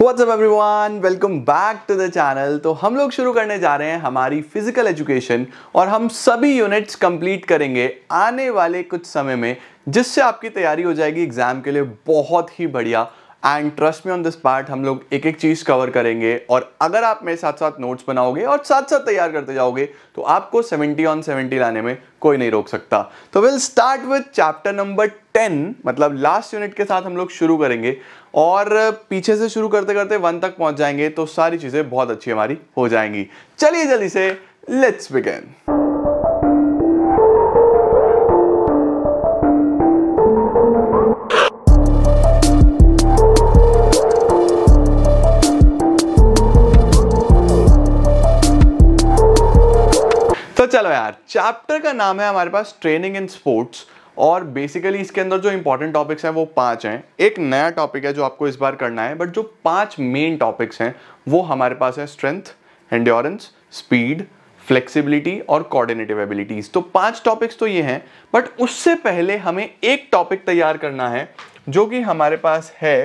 WhatsApp everyone welcome back to the channel तो हम लोग शुरू करने जा रहे हैं हमारी फिजिकल एजुकेशन और हम सभी यूनिट्स कंप्लीट करेंगे आने वाले कुछ समय में जिससे आपकी तैयारी हो जाएगी एग्जाम के लिए बहुत ही बढ़िया and trust me on this part हम लोग एक एक चीज़ कवर करेंगे और अगर आप मेरे साथ साथ नोट्स बनाओगे और साथ साथ तैयार करते जाओगे तो आपको 70 ऑन 70 लाने में कोई नहीं रोक सकता तो we'll start with chapter number 10 मतलब लास्ट यूनिट के साथ हम लोग शुरू करेंगे और पीछे से शुरू करते करते वन तक पहुंच जाएंगे तो सारी चीज़ें बहुत अच्छी हमारी हो जाएंगी चलिए जल्दी से लेट्स बिगेन चलो यार चैप्टर का नाम है हमारे पास ट्रेनिंग इन स्पोर्ट्स और बेसिकली इसके अंदर जो इंपॉर्टेंट टॉपिक्स हैं वो पांच हैं एक नया टॉपिक है जो आपको इस बार करना है बट जो पांच मेन टॉपिक्स हैं वो हमारे पास है स्ट्रेंथ एंड्योरेंस स्पीड फ्लेक्सिबिलिटी और कोऑर्डिनेटिव एबिलिटीज तो पांच टॉपिक्स तो ये हैं बट उससे पहले हमें एक टॉपिक तैयार करना है जो कि हमारे पास है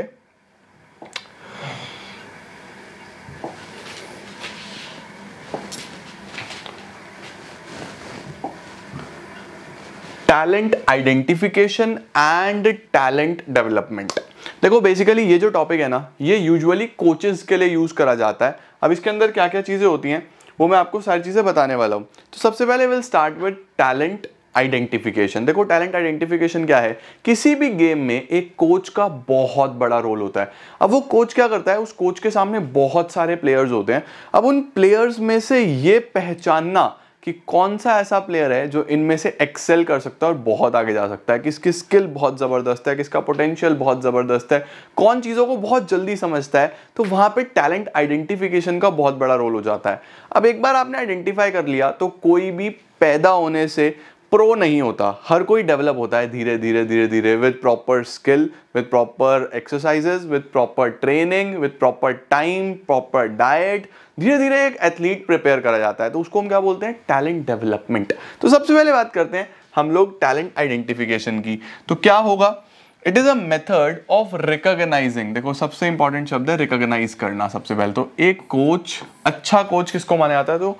talent identification and talent development देखो बेसिकली ये जो टॉपिक है ना ये यूजुअली कोचेस के लिए यूज़ करा जाता है अब इसके अंदर क्या क्या चीज़ें होती हैं वो मैं आपको सारी चीज़ें बताने वाला हूँ तो सबसे पहले we'll start with talent identification देखो टैलेंट आइडेंटिफिकेशन क्या है किसी भी गेम में एक कोच का बहुत बड़ा रोल होता है अब वो कोच क्या करता है उस कोच के सामने बहुत सारे प्लेयर्स होते हैं अब उन प्लेयर्स में से ये पहचानना कि कौन सा ऐसा प्लेयर है जो इनमें से एक्सेल कर सकता है और बहुत आगे जा सकता है किसकी स्किल बहुत ज़बरदस्त है किसका पोटेंशियल बहुत ज़बरदस्त है कौन चीज़ों को बहुत जल्दी समझता है तो वहाँ पे टैलेंट आइडेंटिफिकेशन का बहुत बड़ा रोल हो जाता है अब एक बार आपने आइडेंटिफाई कर लिया तो कोई भी पैदा होने से प्रो नहीं होता हर कोई डेवलप होता है धीरे धीरे धीरे धीरे with proper skill with proper exercises with proper training with proper time proper diet धीरे धीरे एक एथलीट प्रिपेयर करा जाता है तो उसको हम क्या बोलते हैं टैलेंट डेवलपमेंट तो सबसे पहले बात करते हैं हम लोग टैलेंट आइडेंटिफिकेशन की तो क्या होगा it is a method of recognising देखो सबसे इंपॉर्टेंट शब्द है रिकोगनाइज करना सबसे पहले तो एक कोच अच्छा कोच किसको माना जाता है तो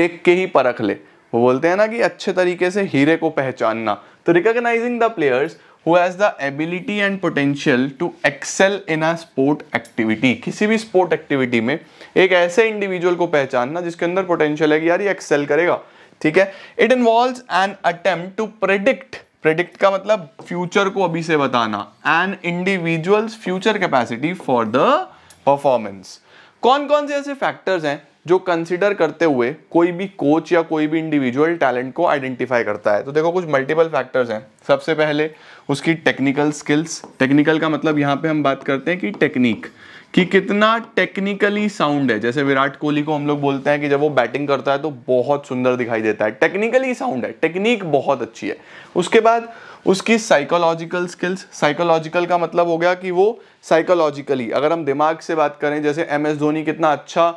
देख के ही परख ले वो बोलते हैं ना कि अच्छे तरीके से हीरे को पहचानना तो recognising the players who has the ability and potential to excel in a sport activity किसी भी स्पोर्ट एक्टिविटी में एक ऐसे इंडिविजुअल को पहचानना जिसके अंदर पोटेंशियल है कि यार ये एक्सेल करेगा ठीक है it involve an attempt to predict predict का मतलब फ्यूचर को अभी से बताना an individual's future capacity for the performance कौन कौन से ऐसे फैक्टर्स हैं जो कंसिडर करते हुए कोई भी कोच या कोई भी इंडिविजुअल टैलेंट को आइडेंटिफाई करता है तो देखो कुछ मल्टीपल फैक्टर्स हैं सबसे पहले उसकी टेक्निकल स्किल्स टेक्निकल का मतलब यहाँ पे हम बात करते हैं कि टेक्निक कि कितना टेक्निकली साउंड है जैसे विराट कोहली को हम लोग बोलते हैं कि जब वो बैटिंग करता है तो बहुत सुंदर दिखाई देता है टेक्निकली साउंड है टेक्निक बहुत अच्छी है उसके बाद उसकी साइकोलॉजिकल स्किल्स साइकोलॉजिकल का मतलब हो गया कि वो साइकोलॉजिकली अगर हम दिमाग से बात करें जैसे एम एस धोनी कितना अच्छा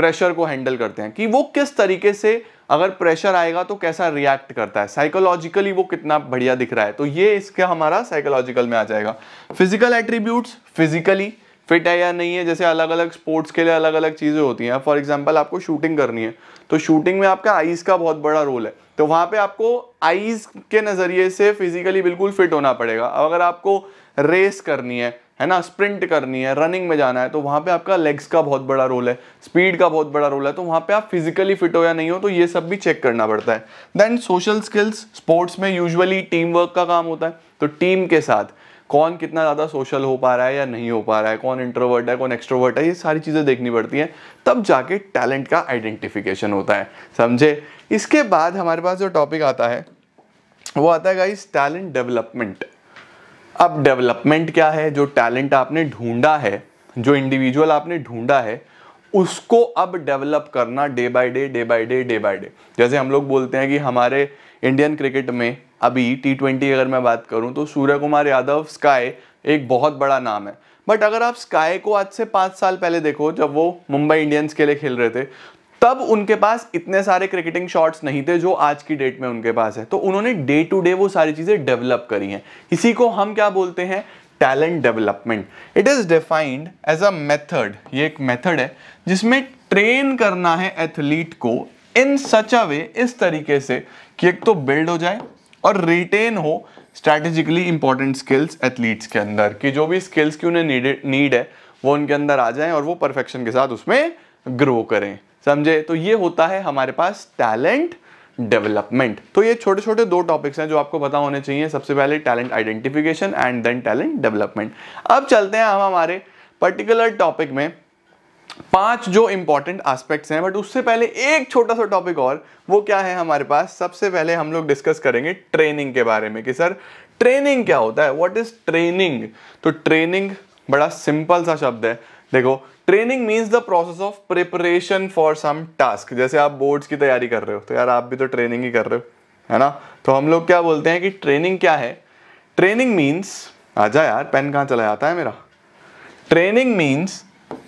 प्रेशर को हैंडल करते हैं कि वो किस तरीके से अगर प्रेशर आएगा तो कैसा रिएक्ट करता है साइकोलॉजिकली वो कितना बढ़िया दिख रहा है तो ये इसका हमारा साइकोलॉजिकल में आ जाएगा फिजिकल एट्रीब्यूट्स फिजिकली फिट है या नहीं है जैसे अलग अलग स्पोर्ट्स के लिए अलग अलग चीज़ें होती हैं फॉर एग्जाम्पल आपको शूटिंग करनी है तो शूटिंग में आपका आईज का बहुत बड़ा रोल है तो वहाँ पे आपको आईज के नज़रिए से फिजिकली बिल्कुल फिट होना पड़ेगा अगर आपको रेस करनी है है ना स्प्रिंट करनी है रनिंग में जाना है तो वहाँ पे आपका लेग्स का बहुत बड़ा रोल है स्पीड का बहुत बड़ा रोल है तो वहाँ पे आप फिजिकली फिट हो या नहीं हो तो ये सब भी चेक करना पड़ता है देन सोशल स्किल्स स्पोर्ट्स में यूजुअली टीम वर्क का काम होता है तो टीम के साथ कौन कितना ज़्यादा सोशल हो पा रहा है या नहीं हो पा रहा है कौन इंट्रोवर्ट है कौन एक्सट्रोवर्ट है ये सारी चीज़ें देखनी पड़ती हैं तब जाके टैलेंट का आइडेंटिफिकेशन होता है समझे इसके बाद हमारे पास जो टॉपिक आता है वो आता है गाइस टैलेंट डेवलपमेंट अब डेवलपमेंट क्या है जो टैलेंट आपने ढूंढा है जो इंडिविजुअल आपने ढूंढा है उसको अब डेवलप करना day by day day by day day by day जैसे हम लोग बोलते हैं कि हमारे इंडियन क्रिकेट में अभी टी ट्वेंटी अगर मैं बात करूं तो सूर्य कुमार यादव स्काई एक बहुत बड़ा नाम है बट अगर आप स्काई को आज से पाँच साल पहले देखो जब वो मुंबई इंडियंस के लिए खेल रहे थे तब उनके पास इतने सारे क्रिकेटिंग शॉट्स नहीं थे जो आज की डेट में उनके पास है तो उन्होंने डे टू डे वो सारी चीज़ें डेवलप करी हैं इसी को हम क्या बोलते हैं talent development it is defined as a method ये एक मेथड है जिसमें ट्रेन करना है एथलीट को इन सच अ वे इस तरीके से कि एक तो बिल्ड हो जाए और रिटेन हो स्ट्रैटेजिकली इंपॉर्टेंट स्किल्स एथलीट्स के अंदर कि जो भी स्किल्स की उन्हें नीड है वो उनके अंदर आ जाए और वो परफेक्शन के साथ उसमें ग्रो करें समझे तो ये होता है हमारे पास टैलेंट डेवलपमेंट तो ये छोटे छोटे दो टॉपिक्स हैं जो आपको पता होने चाहिए सबसे पहले talent identification and then talent development अब चलते हैं हम हमारे पर्टिकुलर टॉपिक में पांच जो इंपॉर्टेंट एस्पेक्ट्स हैं बट उससे पहले एक छोटा सा टॉपिक और वो क्या है हमारे पास सबसे पहले हम लोग डिस्कस करेंगे ट्रेनिंग के बारे में कि सर ट्रेनिंग क्या होता है व्हाट इज ट्रेनिंग तो ट्रेनिंग बड़ा सिंपल सा शब्द है देखो training means the process of preparation for some task जैसे आप बोर्ड्स की तैयारी कर रहे हो तो यार आप भी तो ट्रेनिंग ही कर रहे हो है ना तो हम लोग क्या बोलते हैं कि ट्रेनिंग क्या है ट्रेनिंग मीन्स आजा यार पेन कहाँ चला जाता है मेरा training means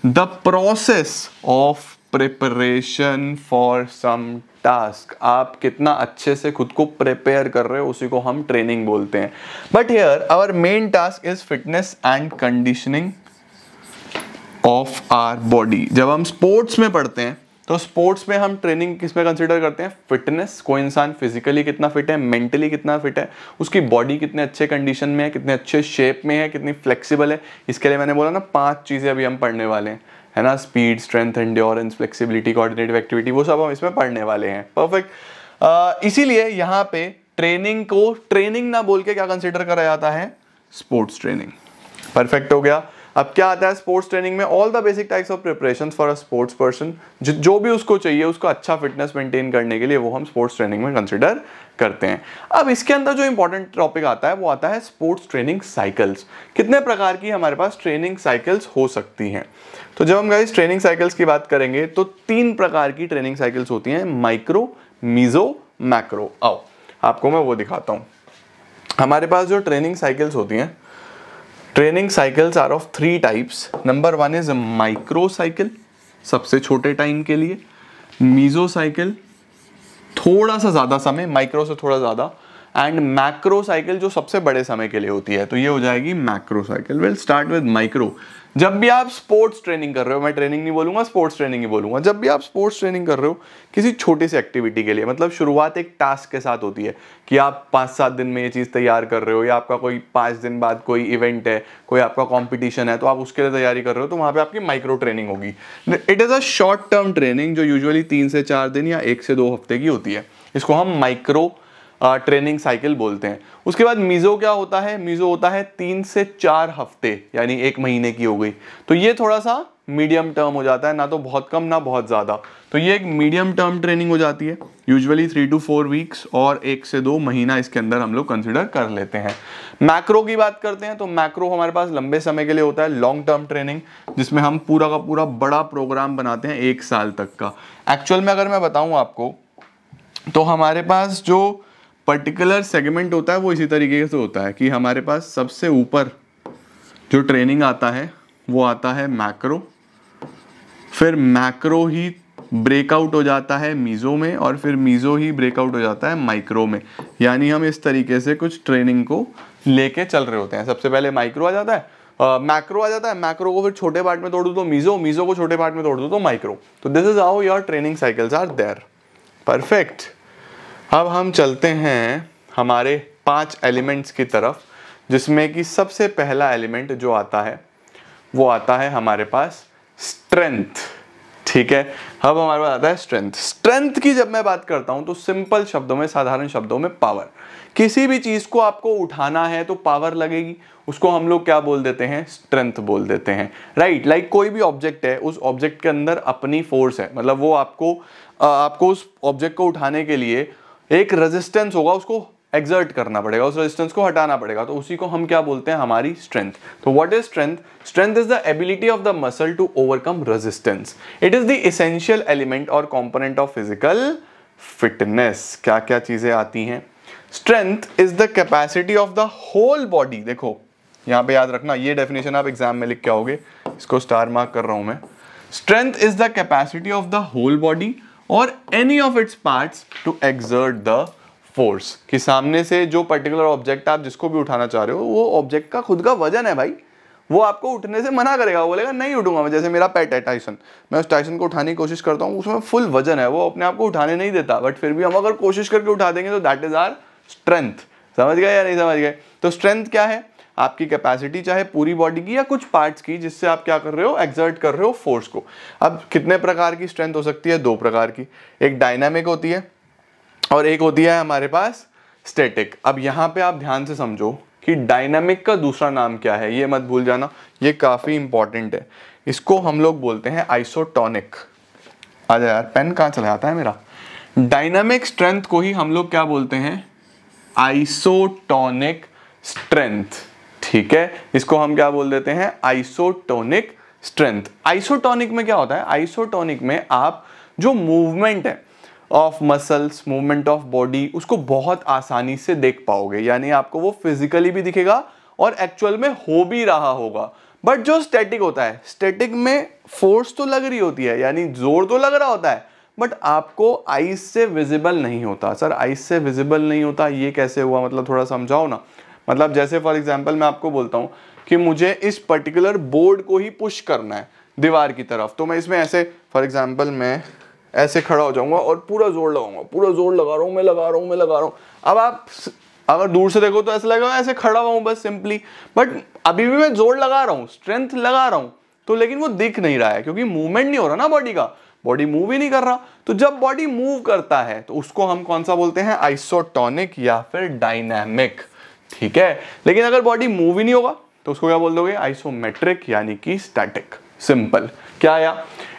the process of preparation for some task आप कितना अच्छे से खुद को प्रिपेयर कर रहे हो उसी को हम ट्रेनिंग बोलते हैं but here our main task is fitness and conditioning of our body जब हम स्पोर्ट्स में पढ़ते हैं तो स्पोर्ट्स में हम ट्रेनिंग किस में कंसिडर करते हैं फिटनेस कोई इंसान फिजिकली कितना फिट है मेंटली कितना फिट है उसकी बॉडी कितने अच्छे कंडीशन में है कितने अच्छे शेप में है कितनी फ्लेक्सिबल है इसके लिए मैंने बोला ना पांच चीज़ें अभी हम पढ़ने वाले हैं है ना speed strength endurance flexibility coordinative activity वो सब हम इसमें पढ़ने वाले हैं परफेक्ट इसीलिए यहाँ पे ट्रेनिंग को ट्रेनिंग ना बोल के क्या कंसिडर करा जाता है स्पोर्ट्स ट्रेनिंग परफेक्ट हो गया अब क्या आता है स्पोर्ट्स ट्रेनिंग में all the basic types of preparation for a sports person जो भी उसको चाहिए उसको अच्छा फिटनेस मेंटेन करने के लिए वो हम स्पोर्ट्स ट्रेनिंग में कंसिडर करते हैं अब इसके अंदर जो इंपॉर्टेंट टॉपिक आता है वो आता है स्पोर्ट्स ट्रेनिंग साइकिल्स कितने प्रकार की हमारे पास ट्रेनिंग साइकिल्स हो सकती हैं तो जब हम गाइस ट्रेनिंग साइकिल्स की बात करेंगे तो तीन प्रकार की ट्रेनिंग साइकिल्स होती हैं माइक्रो मीजो मैक्रो आओ आपको मैं वो दिखाता हूँ हमारे पास जो ट्रेनिंग साइकिल्स होती हैं training cycles are of three types number one is micro cycle सबसे छोटे टाइम के लिए मीजो साइकिल थोड़ा सा ज़्यादा समय माइक्रो से थोड़ा ज़्यादा एंड मैक्रो साइकिल जो सबसे बड़े समय के लिए होती है तो ये हो जाएगी macro cycle we'll start with micro जब भी आप स्पोर्ट्स ट्रेनिंग कर रहे हो मैं ट्रेनिंग नहीं बोलूँगा स्पोर्ट्स ट्रेनिंग ही बोलूंगा जब भी आप स्पोर्ट्स ट्रेनिंग कर रहे हो किसी छोटी सी एक्टिविटी के लिए मतलब शुरुआत एक टास्क के साथ होती है कि आप पाँच सात दिन में ये चीज़ तैयार कर रहे हो या आपका कोई पाँच दिन बाद कोई इवेंट है कोई आपका कॉम्पिटिशन है तो आप उसके लिए तैयारी कर रहे हो तो वहाँ पर आपकी माइक्रो ट्रेनिंग होगी it is a short term training जो यूजअली तीन से चार दिन या एक से दो हफ्ते की होती है इसको हम माइक्रो ट्रेनिंग साइकिल बोलते हैं उसके बाद मीज़ो क्या होता है मीज़ो होता है तीन से चार हफ्ते यानी एक महीने की हो गई तो ये थोड़ा सा मीडियम टर्म हो जाता है ना तो बहुत कम ना बहुत ज़्यादा तो ये एक मीडियम टर्म ट्रेनिंग हो जाती है usually three to four weeks और एक से दो महीना इसके अंदर हम लोग कंसिडर कर लेते हैं मैक्रो की बात करते हैं तो मैक्रो हमारे पास लंबे समय के लिए होता है लॉन्ग टर्म ट्रेनिंग जिसमें हम पूरा का पूरा बड़ा प्रोग्राम बनाते हैं एक साल तक का एक्चुअल में अगर मैं बताऊँ आपको तो हमारे पास जो पर्टिकुलर सेगमेंट होता है वो इसी तरीके से होता है कि हमारे पास सबसे ऊपर जो ट्रेनिंग आता है वो आता है मैक्रो फिर मैक्रो ही ब्रेकआउट हो जाता है मीज़ो में और फिर मीज़ो ही ब्रेकआउट हो जाता है माइक्रो में यानी हम इस तरीके से कुछ ट्रेनिंग को लेके चल रहे होते हैं सबसे पहले माइक्रो आ जाता है मैक्रो uh, आ जाता है मैक्रो को फिर छोटे पार्ट में तोड़ दो तो मीज़ो मीज़ो को छोटे पार्ट में तोड़ दो तो माइक्रो तो this is how your training cycles are there perfect अब हम चलते हैं हमारे पांच एलिमेंट्स की तरफ जिसमें कि सबसे पहला एलिमेंट जो आता है वो आता है हमारे पास स्ट्रेंथ ठीक है अब हमारे पास आता है स्ट्रेंथ स्ट्रेंथ की जब मैं बात करता हूं तो सिंपल शब्दों में साधारण शब्दों में पावर किसी भी चीज को आपको उठाना है तो पावर लगेगी उसको हम लोग क्या बोल देते हैं स्ट्रेंथ बोल देते हैं राइट right, लाइक like कोई भी ऑब्जेक्ट है उस ऑब्जेक्ट के अंदर अपनी फोर्स है मतलब वो आपको आपको उस ऑब्जेक्ट को उठाने के लिए एक रेजिस्टेंस होगा उसको एग्जर्ट करना पड़ेगा उस रेजिस्टेंस को हटाना पड़ेगा तो उसी को हम क्या बोलते हैं हमारी स्ट्रेंथ तो what is strength strength is the ability of the muscle to overcome resistance it is the essential element और कॉम्पोनेंट ऑफ फिजिकल फिटनेस क्या क्या चीजें आती हैं strength is the capacity of the whole body देखो यहां पे याद रखना ये डेफिनेशन आप एग्जाम में लिख के आओगे इसको स्टार मार्क कर रहा हूं मैं strength is the capacity of the whole body और any of its parts to exert the force कि सामने से जो पर्टिकुलर ऑब्जेक्ट आप जिसको भी उठाना चाह रहे हो वो ऑब्जेक्ट का खुद का वजन है भाई वो आपको उठने से मना करेगा बोलेगा नहीं उठूंगा मैं जैसे मेरा पेट है टाइसन मैं उस टाइसन को उठाने की कोशिश करता हूँ उसमें फुल वजन है वो अपने आप को उठाने नहीं देता बट फिर भी हम अगर कोशिश करके उठा देंगे तो दैट इज आर स्ट्रेंथ समझ गए या नहीं समझ गए तो स्ट्रेंथ क्या है आपकी कैपेसिटी चाहे पूरी बॉडी की या कुछ पार्ट्स की जिससे आप क्या कर रहे हो एक्सर्ट कर रहे हो फोर्स को अब कितने प्रकार की स्ट्रेंथ हो सकती है दो प्रकार की एक डायनामिक होती है और एक होती है हमारे पास स्टेटिक अब यहाँ पे आप ध्यान से समझो कि डायनामिक का दूसरा नाम क्या है ये मत भूल जाना ये काफ़ी इंपॉर्टेंट है इसको हम लोग बोलते हैं आइसोटोनिक आजा यार पेन कहाँ चला जाता है मेरा डायनामिक स्ट्रेंथ को ही हम लोग क्या बोलते हैं आइसोटोनिक स्ट्रेंथ ठीक है इसको हम क्या बोल देते हैं आइसोटोनिक स्ट्रेंथ आइसोटोनिक में क्या होता है आइसोटोनिक में आप जो मूवमेंट है of muscles movement of body उसको बहुत आसानी से देख पाओगे यानी आपको वो फिजिकली भी दिखेगा और एक्चुअल में हो भी रहा होगा बट जो स्टैटिक होता है स्टैटिक में फोर्स तो लग रही होती है यानी जोर तो लग रहा होता है बट आपको आइस से विजिबल नहीं होता सर आइस से विजिबल नहीं होता ये कैसे हुआ मतलब थोड़ा समझाओ ना मतलब जैसे फॉर एग्जाम्पल मैं आपको बोलता हूँ कि मुझे इस पर्टिकुलर बोर्ड को ही पुश करना है दीवार की तरफ तो मैं इसमें ऐसे फॉर एग्जाम्पल मैं ऐसे खड़ा हो जाऊंगा और पूरा जोर लगाऊंगा पूरा जोर लगा रहा हूँ मैं लगा रहा हूँ मैं लगा रहा हूँ अब आप अगर दूर से देखो तो ऐसा लगेगा ऐसे खड़ा हुआ हूँ बस सिंपली बट अभी भी मैं जोर लगा रहा हूँ स्ट्रेंथ लगा रहा हूँ तो लेकिन वो दिख नहीं रहा है क्योंकि मूवमेंट नहीं हो रहा ना बॉडी का बॉडी मूव ही नहीं कर रहा तो जब बॉडी मूव करता है तो उसको हम कौन सा बोलते हैं आइसोटोनिक या फिर डायनेमिक ठीक है लेकिन अगर बॉडी मूव ही नहीं होगा तो उसको क्या बोल दोगे आइसोमेट्रिक यानी कि स्टैटिक सिंपल क्या आया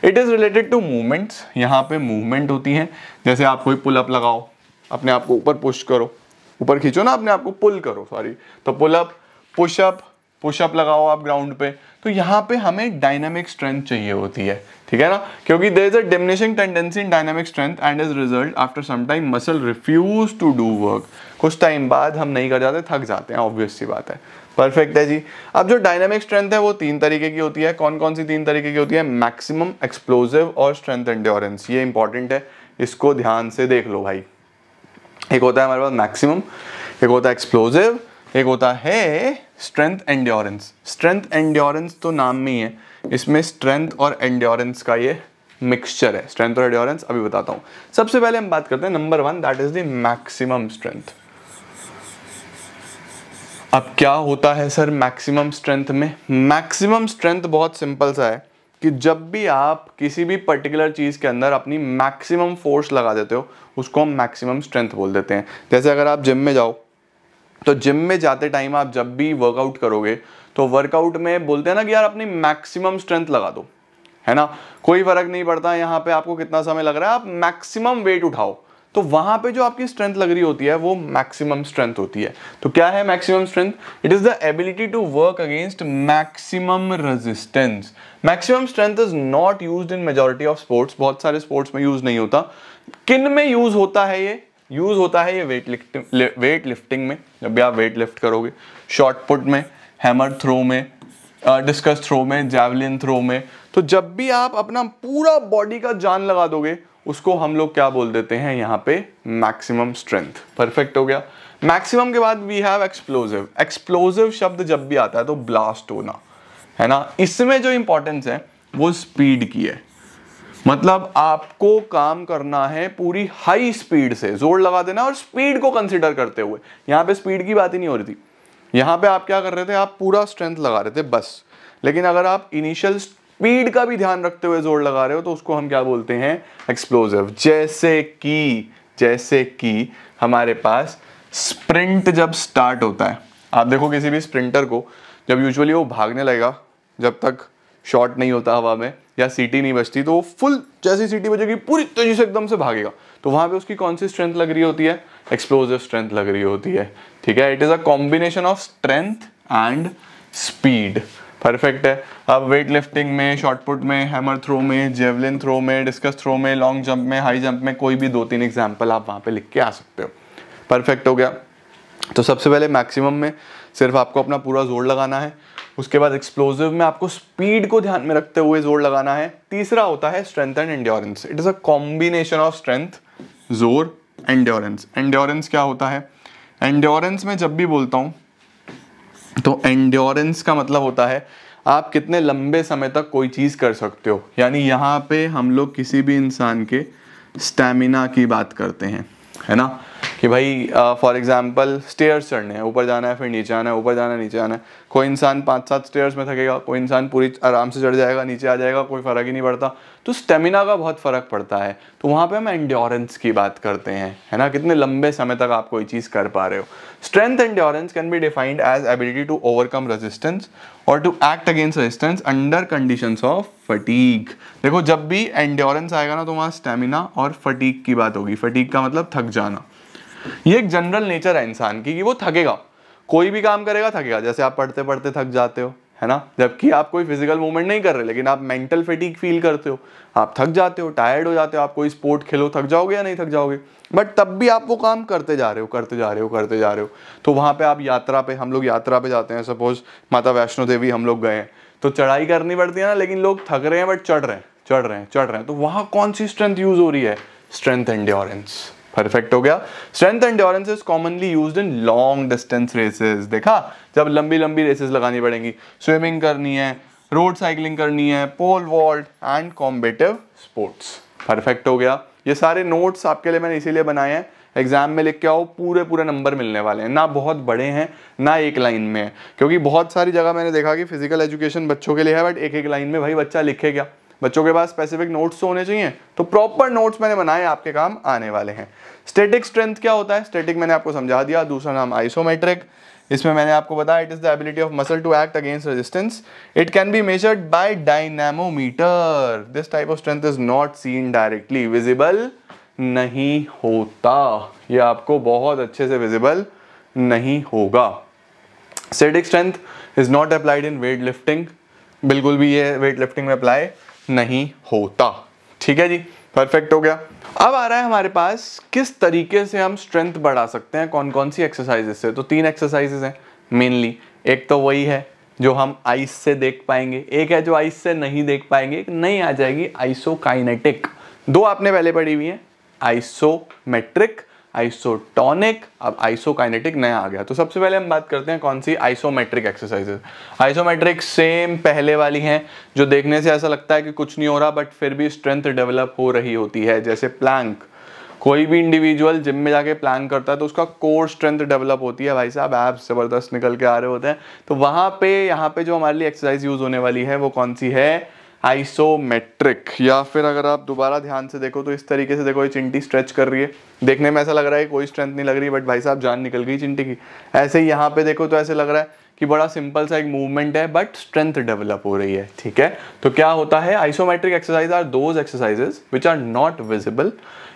it is related to movements यहाँ पे मूवमेंट होती है जैसे आप कोई पुलअप लगाओ अपने आप को ऊपर पुश करो ऊपर खींचो ना अपने आप को पुल करो सॉरी तो pull up push up push up push up लगाओ आप ग्राउंड पे तो यहाँ पे हमें डायनामिक स्ट्रेंथ चाहिए होती है ठीक है ना क्योंकि there is a diminishing tendency in dynamic strength and is result after some time muscle refuse to do work कुछ टाइम बाद हम नहीं कर जाते थक जाते हैं ऑब्वियस सी बात है परफेक्ट है जी अब जो डायनामिक स्ट्रेंथ है वो तीन तरीके की होती है कौन कौन सी तीन तरीके की होती है मैक्सिमम एक्सप्लोजिव और स्ट्रेंथ एंड ये इंपॉर्टेंट है इसको ध्यान से देख लो भाई एक होता है हमारे पास मैक्सिमम एक होता है एक्सप्लोजिव एक होता है स्ट्रेंथ एंड्योरेंस स्ट्रेंथ एंड्योरेंस तो नाम में ही है इसमें स्ट्रेंथ और एंड्योरेंस का ये मिक्सचर है स्ट्रेंथ और एंड्योरेंस अभी बताता हूँ सबसे पहले हम बात करते हैं number one that is the maximum strength अब क्या होता है सर मैक्सिमम स्ट्रेंथ में मैक्सिमम स्ट्रेंथ बहुत सिंपल सा है कि जब भी आप किसी भी पर्टिकुलर चीज़ के अंदर अपनी मैक्सिमम फोर्स लगा देते हो उसको हम मैक्सिमम स्ट्रेंथ बोल देते हैं जैसे अगर आप जिम में जाओ तो जिम में जाते टाइम आप जब भी वर्कआउट करोगे तो वर्कआउट में बोलते हैं ना कि यार अपनी मैक्सिमम स्ट्रेंथ लगा दो है ना कोई फर्क नहीं पड़ता यहाँ पे आपको कितना समय लग रहा है आप मैक्सिमम वेट उठाओ तो वहां पे जो आपकी स्ट्रेंथ लग रही होती है वो मैक्सिमम स्ट्रेंथ होती है तो क्या है maximum strength it is the ability to work against maximum resistance maximum strength is not use in majority of sports बहुत सारे स्पोर्ट्स में यूज नहीं होता किन में यूज होता है ये यूज़ होता है ये वेट लिफ्टिंग वेट लिफ्टिंग में जब भी आप वेट लिफ्ट करोगे शॉर्ट पुट में हैमर थ्रो में डिस्कस uh, थ्रो में जैवलिन थ्रो में तो जब भी आप अपना पूरा बॉडी का जान लगा दोगे उसको हम लोग क्या बोल देते हैं यहाँ पे मैक्सिमम स्ट्रेंथ परफेक्ट हो गया मैक्सिमम के बाद वी हैव एक्सप्लोजिव एक्सप्लोजिव शब्द जब भी आता है तो ब्लास्ट होना है ना इसमें जो इंपॉर्टेंस है वो स्पीड की है मतलब आपको काम करना है पूरी हाई स्पीड से जोर लगा देना और स्पीड को कंसिडर करते हुए यहाँ पे स्पीड की बात ही नहीं हो रही थी यहाँ पे आप क्या कर रहे थे आप पूरा स्ट्रेंथ लगा रहे थे बस लेकिन अगर आप इनिशियल स्पीड का भी ध्यान रखते हुए जोर लगा रहे हो तो उसको हम क्या बोलते हैं एक्सप्लोजिव जैसे कि जैसे कि हमारे पास स्प्रिंट जब स्टार्ट होता है आप देखो किसी भी स्प्रिंटर को जब यूजुअली वो भागने लगेगा जब तक शॉर्ट नहीं होता हवा में या सीटी नहीं बचती तो वो फुल जैसी सीटी बजेगी पूरी तेजी से एकदम से भागेगा तो वहां पे उसकी कौन सी स्ट्रेंथ लग रही होती है एक्सप्लोजिव स्ट्रेंथ लग रही होती है ठीक है it is a combination of strength and speed perfect है अब वेट लिफ्टिंग में शॉर्टपुट में हैमर थ्रो में जेवलिन थ्रो में डिस्कस थ्रो में लॉन्ग जंप में हाई जंप में कोई भी दो तीन एग्जाम्पल आप वहां पे लिख के आ सकते हो परफेक्ट हो गया तो सबसे पहले मैक्सिमम में सिर्फ आपको अपना पूरा जोर लगाना है उसके बाद एक्सप्लोजिव में आपको स्पीड को ध्यान में रखते हुए जोर लगाना है तीसरा होता है strength and endurance it is a combination of strength जोर एंड्योरेंस एंड्योरेंस क्या होता है एंड्योरेंस में जब भी बोलता हूं तो एंड्योरेंस का मतलब होता है आप कितने लंबे समय तक कोई चीज़ कर सकते हो यानी यहां पे हम लोग किसी भी इंसान के स्टैमिना की बात करते हैं है ना कि भाई फॉर एग्ज़ाम्पल स्टेयर्स चढ़ने हैं ऊपर जाना है फिर नीचे आना है ऊपर जाना है नीचे आना है कोई इंसान पाँच सात स्टेयर्स में थकेगा कोई इंसान पूरी आराम से चढ़ जाएगा नीचे आ जाएगा कोई फ़र्क ही नहीं पड़ता तो स्टेमिना का बहुत फ़र्क पड़ता है तो वहाँ पर हम एंड्योरेंस की बात करते हैं है ना कितने लंबे समय तक आप कोई चीज़ कर पा रहे हो strength endurance can be defined as ability to overcome resistance और to act against resistance under condition of fatigue देखो जब भी एंड्योरेंस आएगा ना तो वहाँ स्टेमिना और फटीक की बात होगी फटीक का मतलब थक जाना ये एक जनरल नेचर है इंसान की कि वो थकेगा कोई भी काम करेगा थकेगा जैसे आप पढ़ते पढ़ते थक जाते हो है ना जबकि आप कोई फिजिकल मूवमेंट नहीं कर रहे लेकिन आप मेंटल फिटिक फील करते हो आप थक जाते हो टायर्ड हो जाते हो आप कोई स्पोर्ट खेलो थक जाओगे या नहीं थक जाओगे बट तब भी आप वो काम करते जा रहे हो करते जा रहे हो करते जा रहे हो तो वहाँ पे आप यात्रा पे हम लोग यात्रा पे जाते हैं सपोज माता वैष्णो देवी हम लोग गए हैं तो चढ़ाई करनी पड़ती है ना लेकिन लोग थक रहे हैं बट चढ़ रहे हैं चढ़ रहे हैं चढ़ रहे हैं तो वहाँ कौन सी स्ट्रेंथ यूज़ हो रही है स्ट्रेंथ एंड्योरेंस परफेक्ट हो गया strength and is commonly use in long distance races देखा जब लंबी लंबी रेसेस लगानी पड़ेंगी स्विमिंग करनी है रोड साइकिलिंग करनी है pole vault and combative sports perfect हो गया ये सारे नोट्स आपके लिए मैंने इसीलिए बनाए हैं एग्जाम में लिख के आओ पूरे पूरे नंबर मिलने वाले हैं ना बहुत बड़े हैं ना एक लाइन में है क्योंकि बहुत सारी जगह मैंने देखा कि फिजिकल एजुकेशन बच्चों के लिए है बट एक एक लाइन में भाई बच्चा लिखे क्या बच्चों के पास स्पेसिफिक नोट्स तो होने चाहिए तो प्रॉपर नोट्स मैंने बनाए आपके काम आने वाले हैं स्टेटिक स्ट्रेंथ क्या होता है स्टेटिक मैंने आपको समझा दिया दूसरा नाम आइसोमेट्रिक इसमें मैंने आपको बताया it is the ability of muscle to act against resistance it can be measured by dynamometer this type of strength is not seen directly visible नहीं होता ये आपको बहुत अच्छे से विजिबल नहीं होगा static strength is not applied in weight lifting बिल्कुल भी ये वेट लिफ्टिंग में अप्लाई नहीं होता ठीक है जी परफेक्ट हो गया अब आ रहा है हमारे पास किस तरीके से हम स्ट्रेंथ बढ़ा सकते हैं कौन कौन सी एक्सरसाइजेस से तो तीन एक्सरसाइजेस हैं मेनली एक तो वही है जो हम आइस से देख पाएंगे एक है जो आइस से नहीं देख पाएंगे एक नई आ जाएगी आइसोकाइनेटिक दो आपने पहले पढ़ी हुई है आइसोमेट्रिक आइसोटोनिक अब आइसोकाइनेटिक नया आ गया तो सबसे पहले हम बात करते हैं कौन सी आइसोमेट्रिक एक्सरसाइजेस आइसोमेट्रिक सेम पहले वाली हैं जो देखने से ऐसा लगता है कि कुछ नहीं हो रहा बट फिर भी स्ट्रेंथ डेवलप हो रही होती है जैसे प्लैंक कोई भी इंडिविजुअल जिम में जाके प्लान करता है तो उसका कोर स्ट्रेंथ डेवलप होती है भाई साहब ऐप ज़बरदस्त निकल के आ रहे होते हैं तो वहाँ पे यहाँ पे जो हमारे लिए एक्सरसाइज यूज़ होने वाली है वो कौन सी है आइसोमेट्रिक या फिर अगर आप दोबारा ध्यान से देखो तो इस तरीके से देखो ये चिंटी स्ट्रेच कर रही है देखने में ऐसा लग रहा है कोई स्ट्रेंथ नहीं लग रही बट भाई साहब जान निकल गई चिंटी की ऐसे ही यहाँ पे देखो तो ऐसे लग रहा है कि बड़ा सिंपल सा एक मूवमेंट है बट स्ट्रेंथ डेवलप हो रही है ठीक है तो क्या होता है isometric exercise are those exercises which are not visible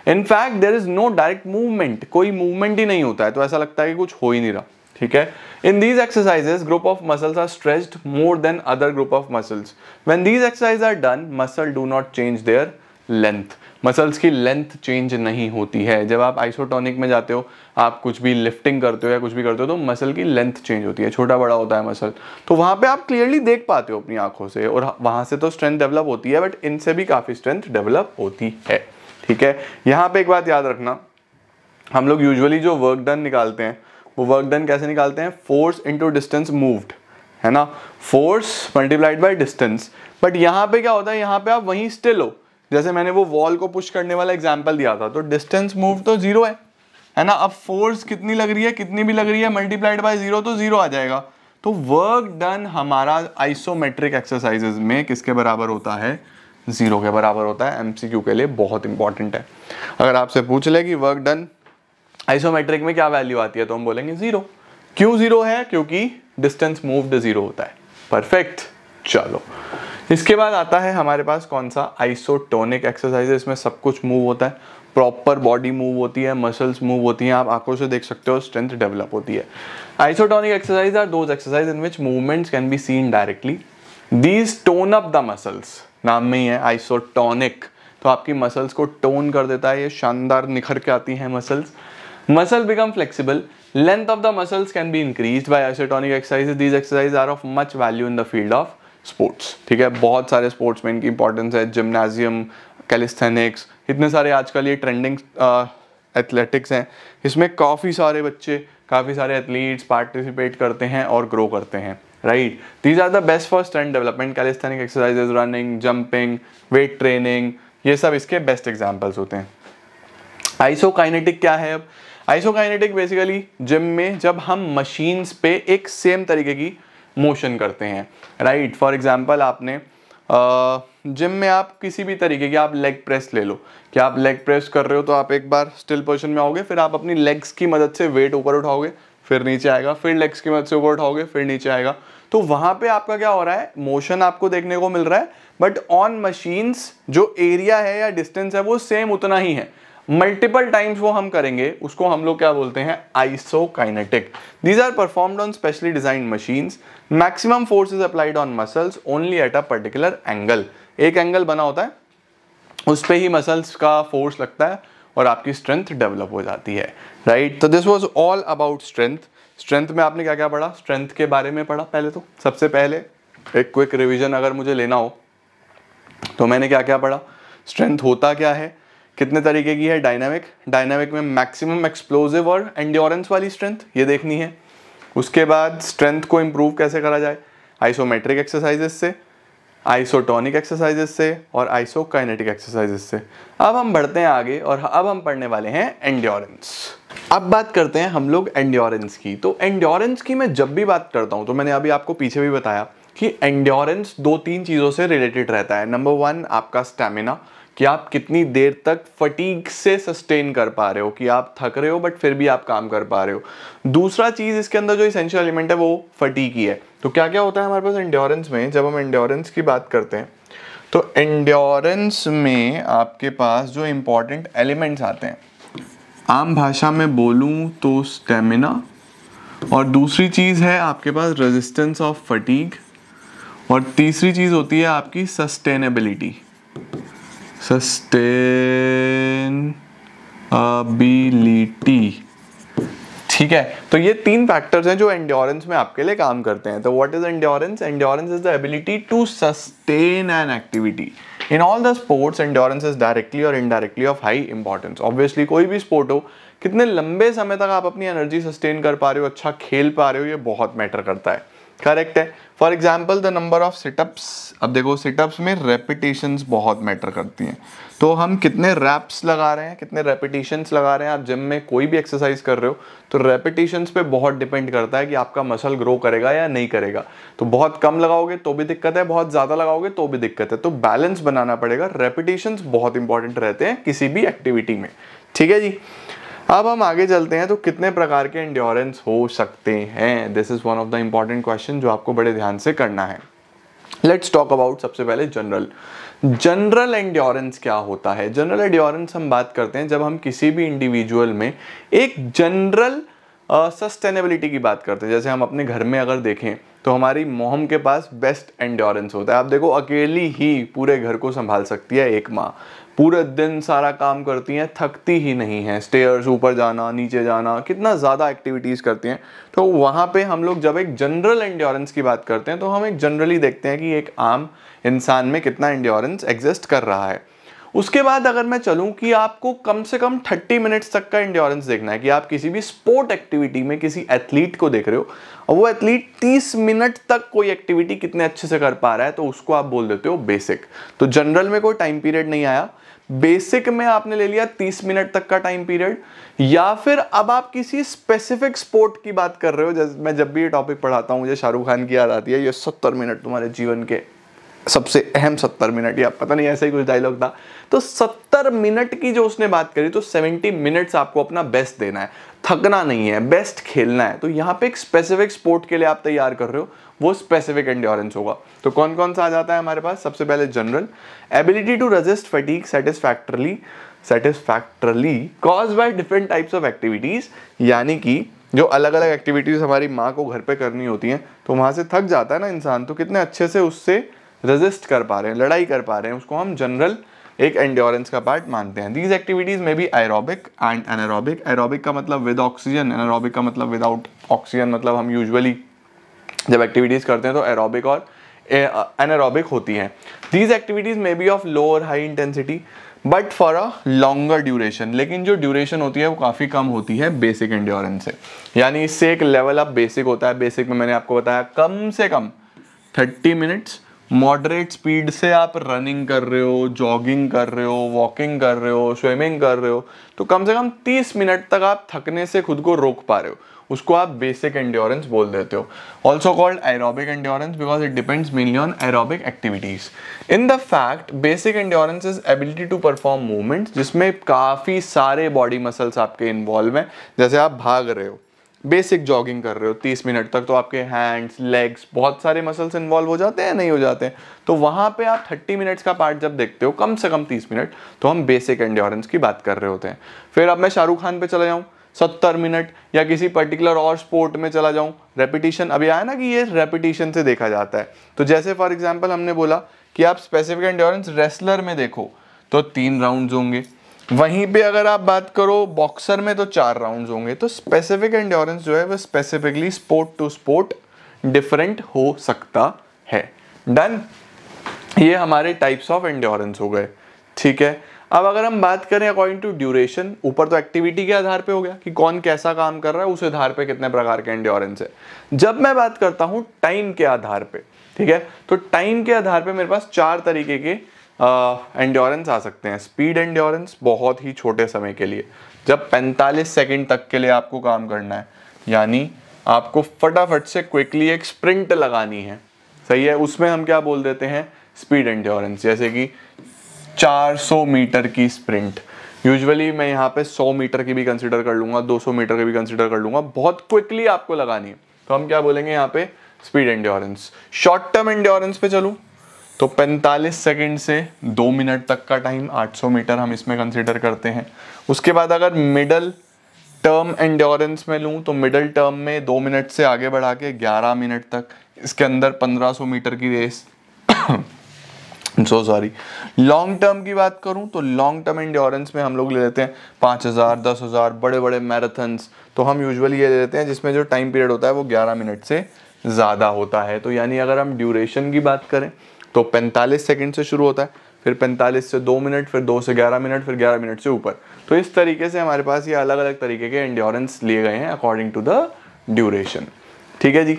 in fact there is no direct movement कोई मूवमेंट ही नहीं होता है तो ऐसा लगता है कि कुछ हो ही नहीं रहा ठीक है in these exercises group of muscles are stretched more than other group of muscles when these exercise are done muscle do not change their length muscles की लेंथ चेंज नहीं होती है जब आप आइसोटोनिक में जाते हो आप कुछ भी लिफ्टिंग करते हो या कुछ भी करते हो तो मसल की लेंथ चेंज होती है छोटा बड़ा होता है मसल तो वहाँ पे आप क्लियरली देख पाते हो अपनी आंखों से और वहाँ से तो स्ट्रेंथ डेवलप होती है बट इनसे भी काफ़ी स्ट्रेंथ डेवलप होती है ठीक है यहाँ पे एक बात याद रखना हम लोग यूजली जो वर्क डन निकालते हैं वो वर्क डन कैसे निकालते हैं फोर्स इंटू डिस्टेंस मूव्ड है ना force multiplied by distance but यहाँ पे क्या होता है यहाँ पे आप वहीं स्टिल हो जैसे मैंने वो वॉल को पुश करने वाला एग्जाम्पल दिया था तो डिस्टेंस मूव तो जीरो है है ना अब फोर्स कितनी लग रही है कितनी भी लग रही है मल्टीप्लाइड बाय जीरो तो जीरो आ जाएगा तो वर्क डन हमारा आइसोमेट्रिक एक्सरसाइजेज में किसके बराबर होता है जीरो के बराबर होता है एमसीक्यू के लिए बहुत इंपॉर्टेंट है अगर आपसे पूछ ले कि वर्क डन आइसोमेट्रिक में क्या वैल्यू आती है तो हम बोलेंगे जीरो क्यों जीरो है क्योंकि डिस्टेंस मूव्ड जीरो होता है परफेक्ट चलो इसके बाद आता है हमारे पास कौन सा आइसोटोनिक एक्सरसाइज इसमें सब कुछ मूव होता है प्रॉपर बॉडी मूव होती है मसल्स मूव होती हैं आप आंखों से देख सकते हो स्ट्रेंथ डेवलप होती है isotonic exercise are those exercise in which movements can be seen directly these tone up the muscles नाम में ही है आइसोटोनिक तो आपकी मसल्स को टोन कर देता है ये शानदार निखर के आती हैं muscles Muscle become flexible. Length of the muscles can be increased by isotonic exercises. These exercises are of much value in the field of sports ठीक है बहुत सारे स्पोर्ट्स में इनकी इंपॉर्टेंस है जिमनाजियम कैलिस्थेनिक्स इतने सारे आजकल ये ट्रेंडिंग एथलेटिक्स uh, हैं इसमें काफ़ी सारे बच्चे काफ़ी सारे एथलीट्स पार्टिसिपेट करते हैं और ग्रो करते हैं right these are the best for strength development calisthenic exercises running jumping weight training ये सब इसके बेस्ट एग्जाम्पल्स होते हैं आइसोकाइनेटिक क्या है अब आइसोकाइनेटिक बेसिकली जिम में जब हम मशीन्स पे एक सेम तरीके की मोशन करते हैं राइट फॉर एग्जांपल आपने जिम में आप किसी भी तरीके की आप लेग प्रेस ले लो कि आप लेग प्रेस कर रहे हो तो आप एक बार स्टिल पोजिशन में आओगे फिर आप अपनी लेग्स की मदद से वेट ऊपर उठाओगे फिर नीचे आएगा फिर लेग्स की मदद से ऊपर उठाओगे फिर नीचे आएगा तो वहाँ पे आपका क्या हो रहा है मोशन आपको देखने को मिल रहा है बट ऑन मशीन्स जो एरिया है या डिस्टेंस है वो सेम उतना ही है मल्टीपल टाइम्स वो हम करेंगे उसको हम लोग क्या बोलते हैं isokinetic these are performed on specially design machines maximum force is applied on muscles only at a particular angle एक एंगल बना होता है उस पर ही मसल्स का फोर्स लगता है और आपकी स्ट्रेंथ डेवलप हो जाती है राइट तो this was all about strength strength में आपने क्या क्या पढ़ा स्ट्रेंथ के बारे में पढ़ा पहले तो सबसे पहले एक क्विक रिविजन अगर मुझे लेना हो तो मैंने क्या क्या पढ़ा स्ट्रेंथ होता क्या है कितने तरीके की है डायनामिक डायनामिक में मैक्सिमम एक्सप्लोजिव और एंड्योरेंस वाली स्ट्रेंथ ये देखनी है उसके बाद स्ट्रेंथ को इम्प्रूव कैसे करा जाए आइसोमेट्रिक एक्सरसाइजेस से आइसोटोनिक एक्सरसाइजेस से और आइसोकाइनेटिक एक्सरसाइजेस से अब हम बढ़ते हैं आगे और अब हम पढ़ने वाले हैं एंड्योरेंस अब बात करते हैं हम लोग एंड्योरेंस की तो एंड्योरेंस की मैं जब भी बात करता हूँ तो मैंने अभी आपको पीछे भी बताया कि एंड्योरेंस दो तीन चीज़ों से रिलेटेड रहता है नंबर वन आपका स्टेमिना कि आप कितनी देर तक फटीक से सस्टेन कर पा रहे हो कि आप थक रहे हो बट फिर भी आप काम कर पा रहे हो दूसरा चीज़ इसके अंदर जो इसेंशियल एलिमेंट है वो फटीक ही है तो क्या क्या होता है हमारे पास एंड्योरेंस में जब हम एंड्योरेंस की बात करते हैं तो एंड्योरेंस में आपके पास जो इम्पोर्टेंट एलिमेंट्स आते हैं आम भाषा में बोलूँ तो स्टेमिना और दूसरी चीज़ है आपके पास रेजिस्टेंस ऑफ फटीक और तीसरी चीज़ होती है आपकी सस्टेनेबिलिटी सस्टेनबिलिटी ठीक है तो ये तीन फैक्टर्स हैं जो एंडोरेंस में आपके लिए काम करते हैं तो what is endurance endurance is the ability to sustain an activity in all the sports endurance is directly और indirectly of high importance obviously कोई भी स्पोर्ट हो कितने लंबे समय तक आप अपनी एनर्जी सस्टेन कर पा रहे हो अच्छा खेल पा रहे हो ये बहुत मैटर करता है करेक्ट है for example the number of situps अब देखो सिटअप्स में रेपिटेशन बहुत मैटर करती हैं तो हम कितने रैप्स लगा रहे हैं कितने रेपिटेशंस लगा रहे हैं आप जिम में कोई भी एक्सरसाइज कर रहे हो तो रेपिटेशंस पे बहुत डिपेंड करता है कि आपका मसल ग्रो करेगा या नहीं करेगा तो बहुत कम लगाओगे तो भी दिक्कत है बहुत ज़्यादा लगाओगे तो भी दिक्कत है तो बैलेंस बनाना पड़ेगा रेपिटेशंस बहुत इंपॉर्टेंट रहते हैं किसी भी एक्टिविटी में ठीक है जी अब हम आगे चलते हैं तो कितने प्रकार के इंड्योरेंस हो सकते हैं this is one of the important question जो आपको बड़े ध्यान से करना है लेट्स टॉक अबाउट सबसे पहले जनरल जनरल एंड्योरेंस क्या होता है जनरल एंड्योरेंस हम बात करते हैं जब हम किसी भी इंडिविजुअल में एक जनरल सस्टेनेबिलिटी uh, की बात करते हैं जैसे हम अपने घर में अगर देखें तो हमारी मोहम के पास बेस्ट एंड्योरेंस होता है आप देखो अकेली ही पूरे घर को संभाल सकती है एक माँ पूरे दिन सारा काम करती हैं थकती ही नहीं है स्टेयर्स ऊपर जाना नीचे जाना कितना ज़्यादा एक्टिविटीज़ करती हैं तो वहाँ पे हम लोग जब एक जनरल इंड्योरेंस की बात करते हैं तो हम एक जनरली देखते हैं कि एक आम इंसान में कितना इंड्योरेंस एग्जिस्ट कर रहा है उसके बाद अगर मैं चलूँ कि आपको कम से कम 30 मिनट्स तक का इंड्योरेंस देखना है कि आप किसी भी स्पोर्ट एक्टिविटी में किसी एथलीट को देख रहे हो और वो एथलीट 30 मिनट तक कोई एक्टिविटी कितने अच्छे से कर पा रहा है तो उसको आप बोल देते हो बेसिक तो जनरल में कोई टाइम पीरियड नहीं आया बेसिक में आपने ले लिया 30 मिनट तक का टाइम पीरियड या फिर अब आप किसी स्पेसिफिक स्पोर्ट की बात कर रहे हो जैसे मैं जब भी ये टॉपिक पढ़ाता हूँ मुझे शाहरुख खान की याद आती है ये सत्तर मिनट तुम्हारे जीवन के सबसे अहम सत्तर मिनट या पता नहीं ऐसा ही कुछ डायलॉग था तो सत्तर मिनट की जो उसने बात करी तो सेवेंटी मिनट्स आपको अपना बेस्ट देना है थकना नहीं है बेस्ट खेलना है तो यहाँ पे एक स्पेसिफिक स्पोर्ट के लिए आप तैयार कर रहे हो वो स्पेसिफिक एंड्योरेंस होगा तो कौन कौन सा आ जाता है हमारे पास सबसे पहले general ability to resist fatigue satisfactorily satisfactorily caused by different types of activities यानी कि जो अलग अलग एक्टिविटीज़ हमारी माँ को घर पे करनी होती हैं तो वहाँ से थक जाता है ना इंसान तो कितने अच्छे से उससे रजिस्ट कर पा रहे हैं लड़ाई कर पा रहे हैं उसको हम जनरल एक एंडोरेंस का पार्ट मानते हैं दीज एक्टिविटीज़ में भी एरोबिक एंड एनारोबिक एरोबिक का मतलब विद ऑक्सीजन एनारोबिक का मतलब विदाउट ऑक्सीजन मतलब हम यूजुअली जब एक्टिविटीज़ करते हैं तो एरोबिक और एनारोबिक होती हैं these activities may be of lower high intensity but for a longer duration लेकिन जो ड्यूरेशन होती है वो काफ़ी कम होती है बेसिक इंड्योरेंस से यानी इससे एक लेवल अप बेसिक होता है बेसिक में मैंने आपको बताया कम से कम थर्टी मिनट्स मॉडरेट स्पीड से आप रनिंग कर रहे हो जॉगिंग कर रहे हो वॉकिंग कर रहे हो स्विमिंग कर रहे हो तो कम से कम 30 मिनट तक आप थकने से खुद को रोक पा रहे हो उसको आप बेसिक एंड्योरेंस बोल देते हो also called aerobic endurance because it depends mainly on aerobic activities in the fact basic endurance is ability to perform movements जिसमें काफ़ी सारे बॉडी मसल्स आपके इन्वॉल्व हैं जैसे आप भाग रहे हो बेसिक जॉगिंग कर रहे हो तीस मिनट तक तो आपके हैंड्स लेग्स बहुत सारे मसल्स इन्वॉल्व हो जाते हैं नहीं हो जाते हैं तो वहाँ पे आप थर्टी मिनट्स का पार्ट जब देखते हो कम से कम तीस मिनट तो हम बेसिक एंड्योरेंस की बात कर रहे होते हैं फिर अब मैं शाहरुख खान पे चला जाऊँ सत्तर मिनट या किसी पर्टिकुलर और स्पोर्ट में चला जाऊं रेपिटेशन अभी आया ना कि ये रेपिटेशन से देखा जाता है तो जैसे फॉर एग्जाम्पल हमने बोला कि आप स्पेसिफिक एंडोरेंस रेसलर में देखो तो तीन राउंड होंगे वहीं पे अगर आप बात करो बॉक्सर में तो चार राउंड्स होंगे तो स्पेसिफिक एंडोरेंस जो है वह specifically sport to sport different हो सकता है डन ये हमारे टाइप्स ऑफ एंडोरेंस हो गए ठीक है अब अगर हम बात करें अकॉर्डिंग टू ड्यूरेशन ऊपर तो एक्टिविटी के आधार पे हो गया कि कौन कैसा काम कर रहा है उस आधार पे कितने प्रकार के एंड्योरेंस है जब मैं बात करता हूँ टाइम के आधार पे ठीक है तो टाइम के आधार पे मेरे पास चार तरीके के एंड्योरेंस uh, आ सकते हैं स्पीड एंड्योरेंस बहुत ही छोटे समय के लिए जब 45 सेकंड तक के लिए आपको काम करना है यानी आपको फटाफट से क्विकली एक स्प्रिंट लगानी है सही है उसमें हम क्या बोल देते हैं स्पीड एंड्योरेंस जैसे कि 400 मीटर की स्प्रिंट यूजुअली मैं यहाँ पे 100 मीटर की भी कंसिडर कर दो 200 मीटर की भी कंसिडर कर लूंगा बहुत क्विकली आपको लगानी है तो हम क्या बोलेंगे यहाँ पे speed endurance short term endurance पे चलूँ तो 45 सेकंड से दो मिनट तक का टाइम 800 मीटर हम इसमें कंसिडर करते हैं उसके बाद अगर मिडल टर्म एंडोरेंस में लूँ तो मिडल टर्म में दो मिनट से आगे बढ़ा के ग्यारह मिनट तक इसके अंदर 1500 मीटर की race so sorry long term की बात करूं तो लॉन्ग टर्म इंड्योरेंस में हम लोग ले लेते हैं पाँच हज़ार दस हज़ार बड़े बड़े मैराथन्स तो हम यूजुअली ये ले लेते हैं जिसमें जो टाइम पीरियड होता है वो ग्यारह मिनट से ज़्यादा होता है तो यानी अगर हम ड्यूरेशन की बात करें तो पैंतालीस सेकेंड से शुरू होता है फिर पैंतालीस से दो मिनट फिर दो से ग्यारह मिनट फिर ग्यारह मिनट से ऊपर तो इस तरीके से हमारे पास ये अलग अलग तरीके के इंड्योरेंस लिए गए हैं अकॉर्डिंग टू द ड्यूरेशन ठीक है जी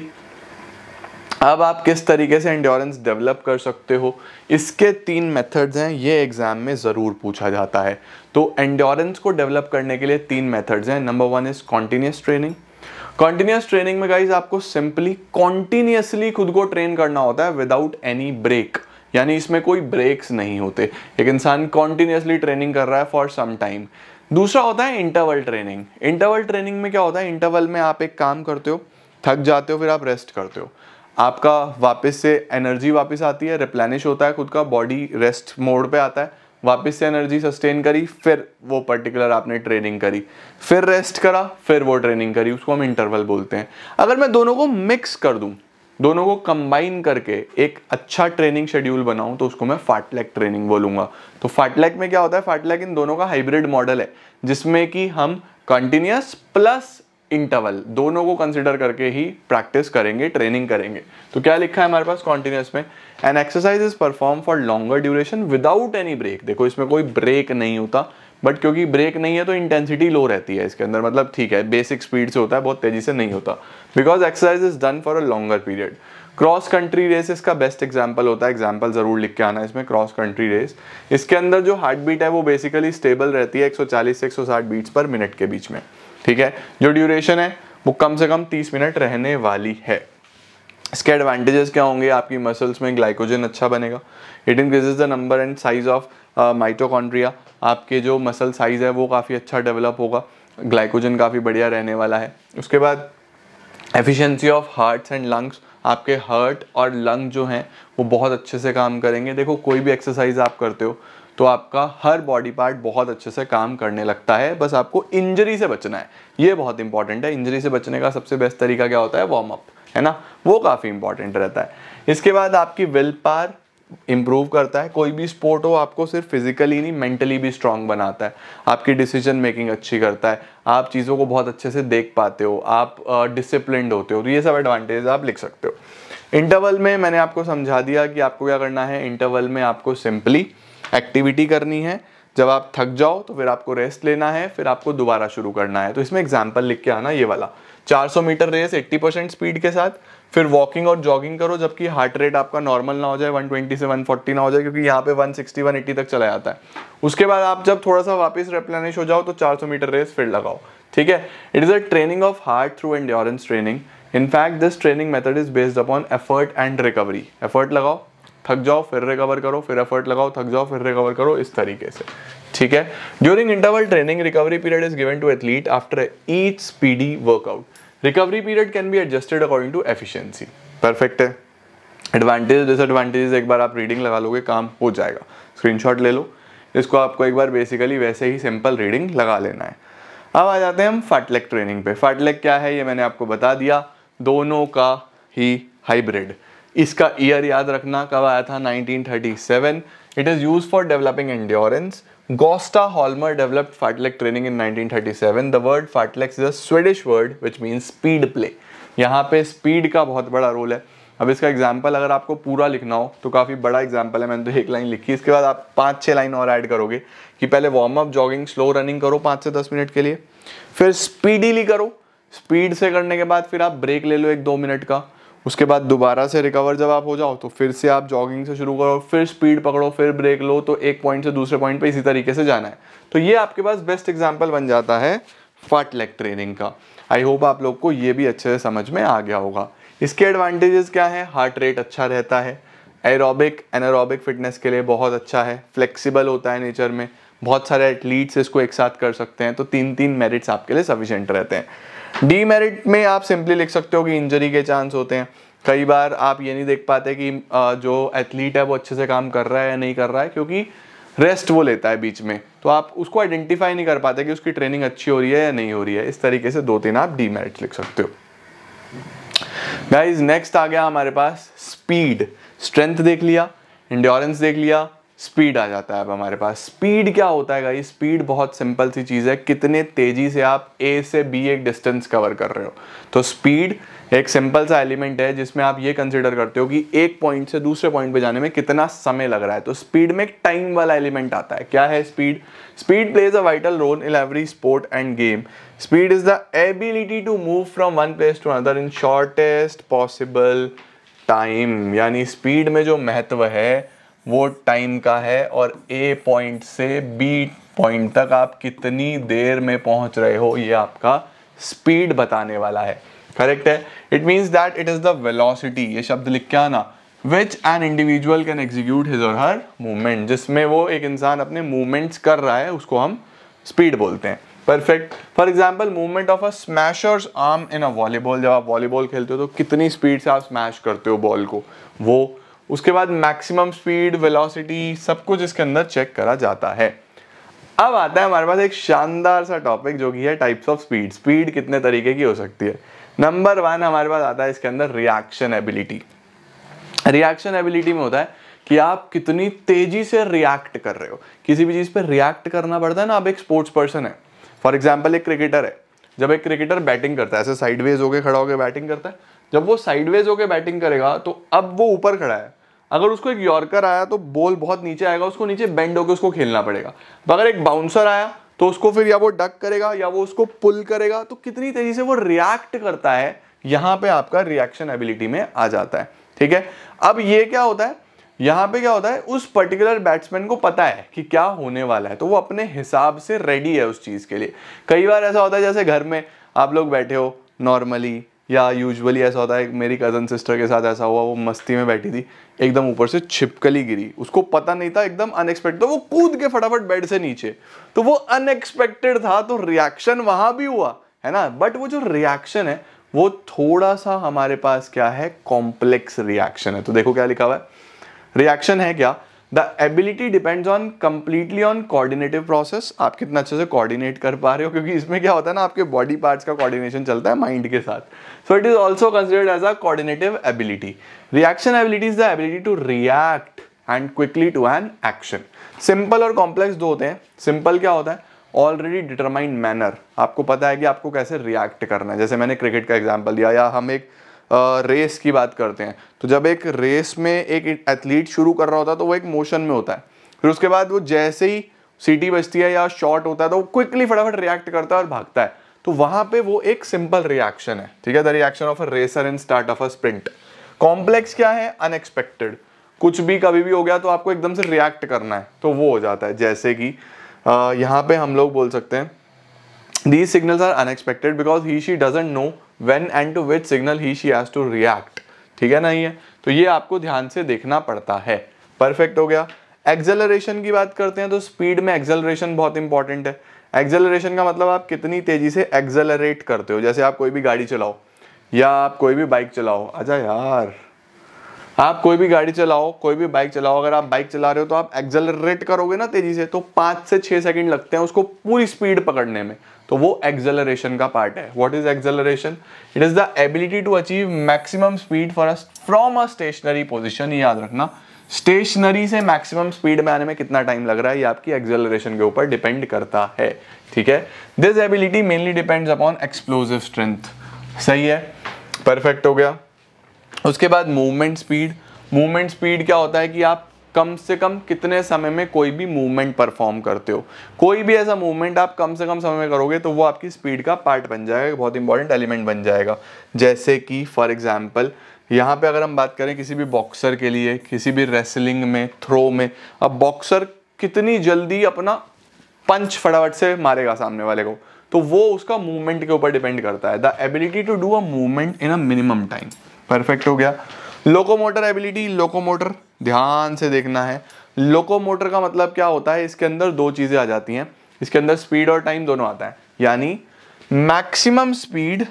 अब आप किस तरीके से इंड्योरेंस डेवलप कर सकते हो इसके तीन मेथड्स हैं ये एग्ज़ाम में ज़रूर पूछा जाता है तो एंड्योरेंस को डेवलप करने के लिए तीन मेथड्स हैं number one is continuous training continuous training में गाइज आपको सिंपली कॉन्टीन्यूसली खुद को ट्रेन करना होता है विदाउट एनी ब्रेक यानी इसमें कोई ब्रेक्स नहीं होते एक इंसान कॉन्टीन्यूसली ट्रेनिंग कर रहा है फॉर सम टाइम दूसरा होता है इंटरवल ट्रेनिंग इंटरवल ट्रेनिंग में क्या होता है इंटरवल में आप एक काम करते हो थक जाते हो फिर आप रेस्ट करते हो आपका वापस से एनर्जी वापस आती है रिप्लेनिश होता है खुद का बॉडी रेस्ट मोड पे आता है वापस से एनर्जी सस्टेन करी फिर वो पर्टिकुलर आपने ट्रेनिंग करी फिर रेस्ट करा फिर वो ट्रेनिंग करी उसको हम इंटरवल बोलते हैं अगर मैं दोनों को मिक्स कर दूँ दोनों को कंबाइन करके एक अच्छा ट्रेनिंग शेड्यूल बनाऊं तो उसको मैं फाटलैक ट्रेनिंग बोलूंगा तो फाटलैक में क्या होता है फाटलैक इन दोनों का हाइब्रिड मॉडल है जिसमें कि हम कंटिन्यूस प्लस इंटरवल दोनों को कंसिडर करके ही प्रैक्टिस करेंगे ट्रेनिंग करेंगे तो क्या लिखा है हमारे पास कॉन्टिन्यूस में an exercise is perform for longer duration without any break देखो इसमें कोई ब्रेक नहीं होता बट क्योंकि ब्रेक नहीं है तो इंटेंसिटी लो रहती है इसके अंदर मतलब ठीक है बेसिक स्पीड से होता है बहुत तेजी से नहीं होता because exercise is done for a longer period cross country race इसका बेस्ट एग्जाम्पल होता है एग्जाम्पल जरूर लिख के आना इसमें क्रॉस कंट्री रेस इसके अंदर जो हार्ट बीट है वो बेसिकली स्टेबल रहती है 140 से 160 बीट्स पर मिनट के बीच में ठीक है जो ड्यूरेशन है वो कम से कम तीस मिनट रहने वाली है इसके एडवांटेजेस क्या होंगे आपकी मसल्स में ग्लाइकोजन अच्छा बनेगा it increases the number and size of mitochondria आपके जो मसल साइज़ है वो काफ़ी अच्छा डेवलप होगा ग्लाइकोजन काफ़ी बढ़िया रहने वाला है उसके बाद efficiency of hearts and lungs आपके हार्ट और लंग जो हैं वो बहुत अच्छे से काम करेंगे देखो कोई भी एक्सरसाइज आप करते हो तो आपका हर बॉडी पार्ट बहुत अच्छे से काम करने लगता है बस आपको इंजरी से बचना है ये बहुत इंपॉर्टेंट है इंजरी से बचने का सबसे बेस्ट तरीका क्या होता है वार्म अप है ना वो काफ़ी इंपॉर्टेंट रहता है इसके बाद आपकी विल पार इम्प्रूव करता है कोई भी स्पोर्ट हो आपको सिर्फ फिजिकली नहीं मेंटली भी स्ट्रांग बनाता है आपकी डिसीजन मेकिंग अच्छी करता है आप चीज़ों को बहुत अच्छे से देख पाते हो आप डिसिप्लिनड uh, होते हो तो ये सब एडवांटेज आप लिख सकते हो इंटरवल में मैंने आपको समझा दिया कि आपको क्या करना है इंटरवल में आपको सिंपली एक्टिविटी करनी है जब आप थक जाओ तो फिर आपको रेस्ट लेना है फिर आपको दोबारा शुरू करना है तो इसमें एग्जाम्पल लिख के आना ये वाला 400 मीटर रेस 80 परसेंट स्पीड के साथ फिर वॉकिंग और जॉगिंग करो जबकि हार्ट रेट आपका नॉर्मल ना हो जाए 120 से 140 ना हो जाए क्योंकि यहाँ पे 160 180 तक चला जाता है उसके बाद आप जब थोड़ा सा वापस रेप्लानिश हो जाओ तो 400 मीटर रेस फिर लगाओ ठीक है it is a training of heart through and training in fact this training method is based upon effort and recovery effort लगाओ थक जाओ फिर रिकवर करो फिर एफर्ट लगाओ थक जाओ फिर रिकवर करो इस तरीके से ठीक है during interval training recovery period is given to athlete after each speedy workout recovery period can be adjusted according to efficiency perfect है एडवांटेज डिसएडवांटेज एक बार आप रीडिंग लगा लोगे काम हो जाएगा स्क्रीनशॉट ले लो इसको आपको एक बार बेसिकली वैसे ही सिंपल रीडिंग लगा लेना है अब आ जाते हैं हम फाटलेग ट्रेनिंग पे फाटलेग क्या है ये मैंने आपको बता दिया दोनों का ही हाइब्रिड इसका ईयर याद रखना कब आया था 1937 it is use for developing endurance Gosta Holmer developed fartlek training in 1937. The word fartleks is a Swedish word which means speed play यहाँ पे स्पीड का बहुत बड़ा रोल है अब इसका एग्जाम्पल अगर आपको पूरा लिखना हो तो काफ़ी बड़ा एग्जाम्पल है मैंने तो एक लाइन लिखी इसके बाद आप पाँच छः लाइन और ऐड करोगे कि पहले warm up jogging slow running करो पाँच से दस मिनट के लिए फिर स्पीडीली करो स्पीड से करने के बाद फिर आप ब्रेक ले लो एक दो मिनट का उसके बाद दोबारा से रिकवर जब आप हो जाओ तो फिर से आप जॉगिंग से शुरू करो फिर स्पीड पकड़ो फिर ब्रेक लो तो एक पॉइंट से दूसरे पॉइंट पे इसी तरीके से जाना है तो ये आपके पास बेस्ट एग्जाम्पल बन जाता है फाट लेग ट्रेनिंग का आई होप आप लोग को ये भी अच्छे से समझ में आ गया होगा इसके एडवांटेजेस क्या है हार्ट रेट अच्छा रहता है एरोबिक एनारोबिक फिटनेस के लिए बहुत अच्छा है फ्लेक्सीबल होता है नेचर में बहुत सारे एथलीट्स इसको एक साथ कर सकते हैं तो तीन तीन मेरिट्स आपके लिए सफिशेंट रहते हैं डीमेरिट में आप सिंपली लिख सकते हो कि इंजरी के चांस होते हैं कई बार आप ये नहीं देख पाते कि जो एथलीट है वो अच्छे से काम कर रहा है या नहीं कर रहा है क्योंकि रेस्ट वो लेता है बीच में तो आप उसको आइडेंटिफाई नहीं कर पाते कि उसकी ट्रेनिंग अच्छी हो रही है या नहीं हो रही है इस तरीके से दो तीन आप डीमेरिट लिख सकते हो गाइज नेक्स्ट आ गया हमारे पास स्पीड स्ट्रेंथ देख लिया इंड्योरेंस देख लिया स्पीड आ जाता है अब हमारे पास स्पीड क्या होता है गाई स्पीड बहुत सिंपल सी चीज़ है कितने तेज़ी से आप ए से बी एक डिस्टेंस कवर कर रहे हो तो स्पीड एक सिंपल सा एलिमेंट है जिसमें आप ये कंसिडर करते हो कि एक पॉइंट से दूसरे पॉइंट पे जाने में कितना समय लग रहा है तो स्पीड में एक टाइम वाला एलिमेंट आता है क्या है speed speed plays a vital role in every sport and game speed is the ability to move from one place to another in shortest possible time यानी स्पीड में जो महत्व है वो टाइम का है और ए पॉइंट से बी पॉइंट तक आप कितनी देर में पहुंच रहे हो ये आपका स्पीड बताने वाला है करेक्ट है it means that it is the velocity ये शब्द लिख के आना which an individual can execute his or her movement जिसमें वो एक इंसान अपने मूवमेंट्स कर रहा है उसको हम स्पीड बोलते हैं perfect for example movement of a smashers arm in a volleyball जब आप वॉलीबॉल खेलते हो तो कितनी स्पीड से आप स्मैश करते हो बॉल को वो उसके बाद मैक्सिमम स्पीड वेलोसिटी सब कुछ इसके अंदर चेक करा जाता है अब आता है हमारे पास एक शानदार सा टॉपिक जो कि है टाइप्स ऑफ स्पीड स्पीड कितने तरीके की हो सकती है नंबर वन हमारे पास आता है इसके अंदर रिएक्शन एबिलिटी रिएक्शन एबिलिटी में होता है कि आप कितनी तेजी से रिएक्ट कर रहे हो किसी भी चीज़ पर रिएक्ट करना पड़ता है ना आप एक स्पोर्ट्स पर्सन है फॉर एग्जाम्पल एक क्रिकेटर है जब एक क्रिकेटर बैटिंग करता है ऐसे साइडवेज होकर खड़ा होकर बैटिंग करता है जब वो साइडवेज होकर बैटिंग करेगा तो अब वो ऊपर खड़ा है अगर उसको एक यॉर्कर आया तो बॉल बहुत नीचे आएगा उसको नीचे बेंड होकर उसको खेलना पड़ेगा तो अगर एक बाउंसर आया तो उसको फिर या वो डक करेगा या वो उसको पुल करेगा तो कितनी तेजी से वो रिएक्ट करता है यहाँ पे आपका रिएक्शन एबिलिटी में आ जाता है ठीक है अब ये क्या होता है यहाँ पे क्या होता है उस पर्टिकुलर बैट्समैन को पता है कि क्या होने वाला है तो वो अपने हिसाब से रेडी है उस चीज़ के लिए कई बार ऐसा होता है जैसे घर में आप लोग बैठे हो नॉर्मली या यूजुअली ऐसा होता है मेरी कज़न सिस्टर के साथ ऐसा हुआ वो मस्ती में बैठी थी एकदम ऊपर से छिपकली गिरी उसको पता नहीं था एकदम अनएक्सपेक्टेड तो वो कूद के फटाफट बेड से नीचे तो वो अनएक्सपेक्टेड था तो रिएक्शन वहां भी हुआ है ना बट वो जो रिएक्शन है वो थोड़ा सा हमारे पास क्या है कॉम्प्लेक्स रिएक्शन है तो देखो क्या लिखा हुआ है रिएक्शन है क्या the ability depends on completely on coordinative process आप कितना अच्छे से कोऑर्डिनेट कर पा रहे हो क्योंकि इसमें क्या होता है ना आपके बॉडी पार्ट्स का कोऑर्डिनेशन चलता है माइंड के साथ so it is also considered as a coordinative ability reaction ability is the ability to react and quickly to an action simple और कॉम्प्लेक्स दो होते हैं सिंपल क्या होता है ऑलरेडी डिटरमाइंड मैनर आपको पता है कि आपको कैसे रिएक्ट करना है जैसे मैंने क्रिकेट का एग्जाम्पल दिया या हम एक रेस की बात करते हैं तो जब एक रेस में एक एथलीट शुरू कर रहा होता है तो वो एक मोशन में होता है फिर उसके बाद वो जैसे ही सीटी बजती है या शॉर्ट होता है तो वो क्विकली फटाफट रिएक्ट करता है और भागता है तो वहां पे वो एक सिंपल रिएक्शन है ठीक है the reaction of a racer in start of a sprint complex क्या है अनएक्सपेक्टेड कुछ भी कभी भी हो गया तो आपको एकदम से रिएक्ट करना है तो वो हो जाता है जैसे कि यहाँ पे हम लोग बोल सकते हैं these signals are unexpected because he she doesn't know when and to which signal he she has to react ठीक है ना ये तो ये आपको ध्यान से देखना पड़ता है परफेक्ट हो गया एक्सेलरेशन की बात करते हैं तो स्पीड में एक्सेलरेशन बहुत इंपॉर्टेंट है एक्सेलरेशन का मतलब आप कितनी तेजी से एक्सेलरेट करते हो जैसे आप कोई भी गाड़ी चलाओ या आप कोई भी बाइक चलाओ अच्छा यार आप कोई भी गाड़ी चलाओ कोई भी बाइक चलाओ अगर आप बाइक चला रहे हो तो आप एक्सेलरेट करोगे ना तेजी से तो पांच से छह सेकंड लगते हैं उसको पूरी स्पीड पकड़ने में तो वो एक्सेलरेशन का पार्ट है what is acceleration it is the ability to achieve maximum speed for us from a stationary position याद रखना स्टेशनरी से मैक्सिमम स्पीड में आने में कितना टाइम लग रहा है ये आपकी एक्सेलरेशन के ऊपर डिपेंड करता है ठीक है this ability mainly depends upon explosive strength सही है परफेक्ट हो गया उसके बाद मूवमेंट स्पीड मूवमेंट स्पीड क्या होता है कि आप कम से कम कितने समय में कोई भी मूवमेंट परफॉर्म करते हो कोई भी ऐसा मूवमेंट आप कम से कम समय में करोगे तो वो आपकी स्पीड का पार्ट बन जाएगा बहुत इंपॉर्टेंट एलिमेंट बन जाएगा जैसे कि फॉर एग्जाम्पल यहाँ पे अगर हम बात करें किसी भी बॉक्सर के लिए किसी भी रेसलिंग में थ्रो में अब बॉक्सर कितनी जल्दी अपना पंच फटाफट से मारेगा सामने वाले को तो वो उसका मूवमेंट के ऊपर डिपेंड करता है the ability to do a movement in a minimum time perfect हो गया लोकोमोटर एबिलिटी लोकोमोटर ध्यान से देखना है लोकोमोटर का मतलब क्या होता है इसके अंदर दो चीज़ें आ जाती हैं इसके अंदर स्पीड और टाइम दोनों आता है यानी maximum speed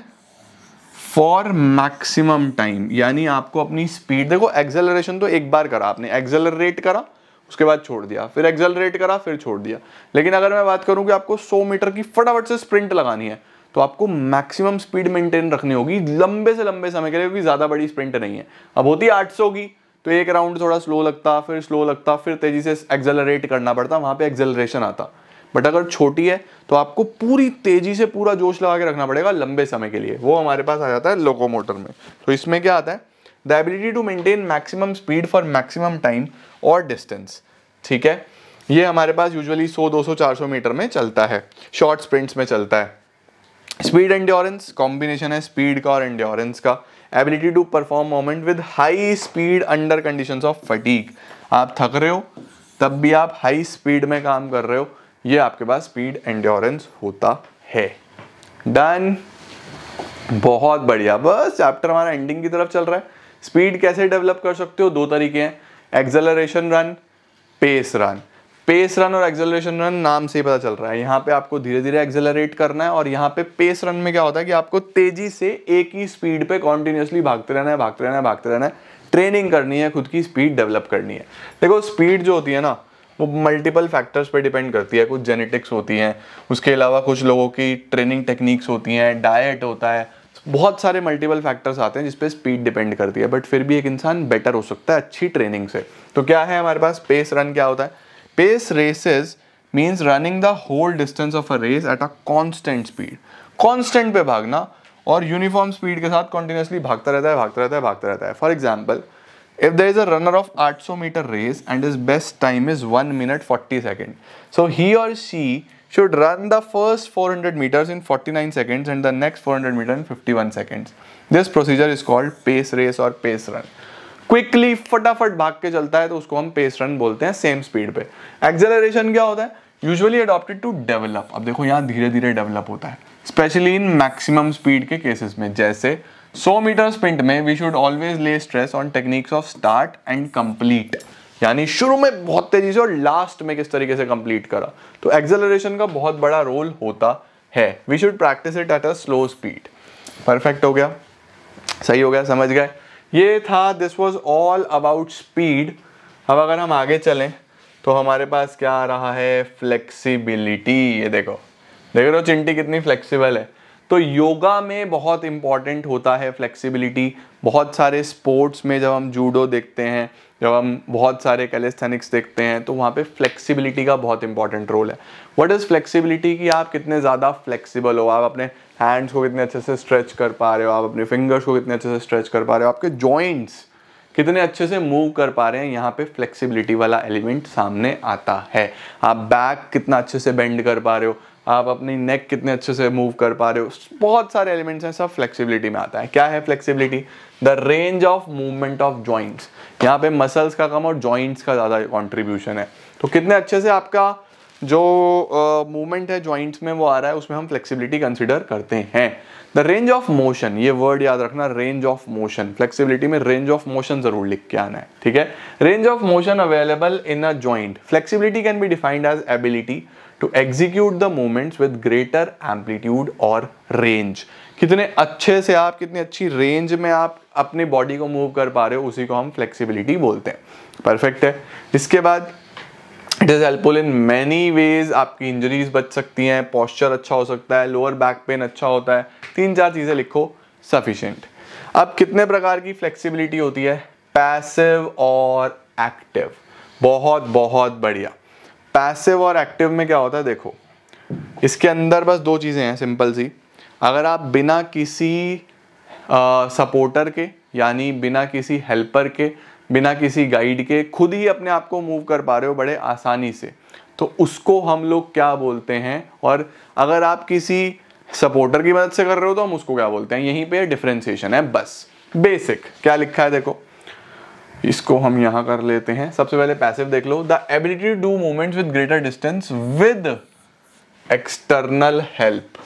for maximum time यानी आपको अपनी स्पीड देखो एक्सेलरेशन तो एक बार करा आपने एक्सेलरेट करा उसके बाद छोड़ दिया फिर एक्सेलरेट करा फिर छोड़ दिया लेकिन अगर मैं बात करूं कि आपको 100 मीटर की फटाफट से स्प्रिंट लगानी है तो आपको मैक्सिमम स्पीड मेंटेन रखनी होगी लंबे से लंबे समय के लिए क्योंकि ज़्यादा बड़ी स्प्रिंट नहीं है अब होती आठ सौ की तो एक राउंड थोड़ा स्लो लगता फिर स्लो लगता फिर तेज़ी से एक्सेलरेट करना पड़ता वहाँ पर एक्सेलरेशन आता बट अगर छोटी है तो आपको पूरी तेज़ी से पूरा जोश लगा के रखना पड़ेगा लंबे समय के लिए वो हमारे पास आ जाता है लोकोमोटर में तो इसमें क्या आता है the ability to maintain maximum speed for maximum time और डिस्टेंस ठीक है ये हमारे पास यूजुअली 100, 200, 400 मीटर में चलता है शॉर्ट स्प्रिंट्स में चलता है स्पीड एंड्योरेंस कॉम्बिनेशन है स्पीड का और एंडोरेंस का ability to perform moment with high speed under conditions of fatigue आप थक रहे हो तब भी आप हाई स्पीड में काम कर रहे हो ये आपके पास स्पीड एंडोरेंस होता है डन बहुत बढ़िया बस चैप्टर हमारा एंडिंग की तरफ चल रहा है स्पीड कैसे डेवलप कर सकते हो दो तरीके हैं acceleration run pace run pace run और एक्सेलरेशन रन नाम से ही पता चल रहा है यहाँ पे आपको धीरे धीरे एक्सेलरेट करना है और यहाँ पे पेस रन में क्या होता है कि आपको तेजी से एक ही स्पीड पे कॉन्टिन्यूसली भागते रहना है भागते रहना है भागते रहना है ट्रेनिंग करनी है खुद की स्पीड डेवलप करनी है देखो स्पीड जो होती है ना वो मल्टीपल फैक्टर्स पे डिपेंड करती है कुछ जेनेटिक्स होती हैं उसके अलावा कुछ लोगों की ट्रेनिंग टेक्निक्स होती हैं डाइट होता है बहुत सारे मल्टीपल फैक्टर्स आते हैं जिसपे स्पीड डिपेंड करती है बट फिर भी एक इंसान बेटर हो सकता है अच्छी ट्रेनिंग से तो क्या है हमारे पास पेस रन क्या होता है Pace races means running the whole distance of a race at a constant speed. Constant पे भागना और यूनिफॉर्म स्पीड के साथ कॉन्टिन्यूसली भागता रहता है भागता रहता है भागता रहता है for example if there is a runner of 800 meter race and his best time is 1 minute 40 second so he or she should run the first 400 meters in 49 seconds and the next 400 meter in 51 seconds this procedure is called pace race or pace run quickly फटाफट भाग के चलता है तो उसको हम pace run बोलते हैं सेम स्पीड पे एक्सेलरेशन क्या होता है यूजुअली अडॉप्टेड टू डेवलप अब देखो यहाँ धीरे धीरे डेवलप होता है स्पेशली इन मैक्सिमम स्पीड के केसेस में जैसे 100 मीटर स्प्रिंट में we should always lay stress on techniques of start and complete यानी शुरू में बहुत तेजी से और लास्ट में किस तरीके से कंप्लीट करा तो एक्सेलरेशन का बहुत बड़ा रोल होता है we should practise it at a slow speed perfect हो गया सही हो गया समझ गए ये था this was all about speed अब अगर हम आगे चलें तो हमारे पास क्या आ रहा है फ्लेक्सिबिलिटी ये देखो देख रहे हो चिंटी कितनी फ्लेक्सिबल है तो योगा में बहुत इम्पॉर्टेंट होता है फ्लेक्सिबिलिटी बहुत सारे स्पोर्ट्स में जब हम जूडो देखते हैं जब हम बहुत सारे कैलेस्थेनिक्स देखते हैं तो वहाँ पे फ्लेक्सिबिलिटी का बहुत इंपॉर्टेंट रोल है व्हाट इज़ फ्लेक्सिबिलिटी कि आप कितने ज़्यादा फ्लेक्सिबल हो आप अपने हैंड्स को कितने अच्छे से स्ट्रेच कर पा रहे हो आप अपने फिंगर्स को कितने अच्छे से स्ट्रेच कर पा रहे हो आपके जॉइंट्स कितने अच्छे से मूव कर पा रहे हैं यहाँ पे फ्लेक्सिबिलिटी वाला एलिमेंट सामने आता है आप बैक कितना अच्छे से बेंड कर पा रहे हो आप अपनी नेक कितने अच्छे से मूव कर पा रहे हो बहुत सारे एलिमेंट्स हैं सब फ्लेक्सिबिलिटी में आता है क्या है flexibility the range of movement of joints यहाँ पे मसल्स का कम और जॉइंट्स का ज़्यादा कॉन्ट्रीब्यूशन है तो कितने अच्छे से आपका जो मूवमेंट uh, है जॉइंट्स में वो आ रहा है उसमें हम फ्लेक्सिबिलिटी कंसिडर करते हैं द रेंज ऑफ मोशन ये वर्ड याद रखना रेंज ऑफ मोशन फ्लेक्सिबिलिटी में रेंज ऑफ मोशन जरूर लिख के आना है ठीक है range of motion available in a joint flexibility can be defined as ability to execute the movements with greater amplitude और रेंज कितने अच्छे से आप कितनी अच्छी रेंज में आप अपनी बॉडी को मूव कर पा रहे हो उसी को हम फ्लेक्सिबिलिटी बोलते हैं परफेक्ट है इसके बाद it is helpful in many ways आपकी इंजरीज बच सकती हैं पॉस्चर अच्छा हो सकता है लोअर बैक पेन अच्छा होता है तीन चार चीज़ें लिखो सफिशेंट अब कितने प्रकार की फ्लेक्सिबिलिटी होती है पैसिव और एक्टिव बहुत बहुत बढ़िया पैसिव और एक्टिव में क्या होता है देखो इसके अंदर बस दो चीज़ें हैं सिंपल सी अगर आप बिना किसी सपोर्टर के यानी बिना किसी हेल्पर के बिना किसी गाइड के खुद ही अपने आप को मूव कर पा रहे हो बड़े आसानी से तो उसको हम लोग क्या बोलते हैं और अगर आप किसी सपोर्टर की मदद से कर रहे हो तो हम उसको क्या बोलते हैं यहीं पे डिफ्रेंसिएशन है बस बेसिक क्या लिखा है देखो इसको हम यहाँ कर लेते हैं सबसे पहले पैसिव देख लो the ability to do movement with greater distance with external help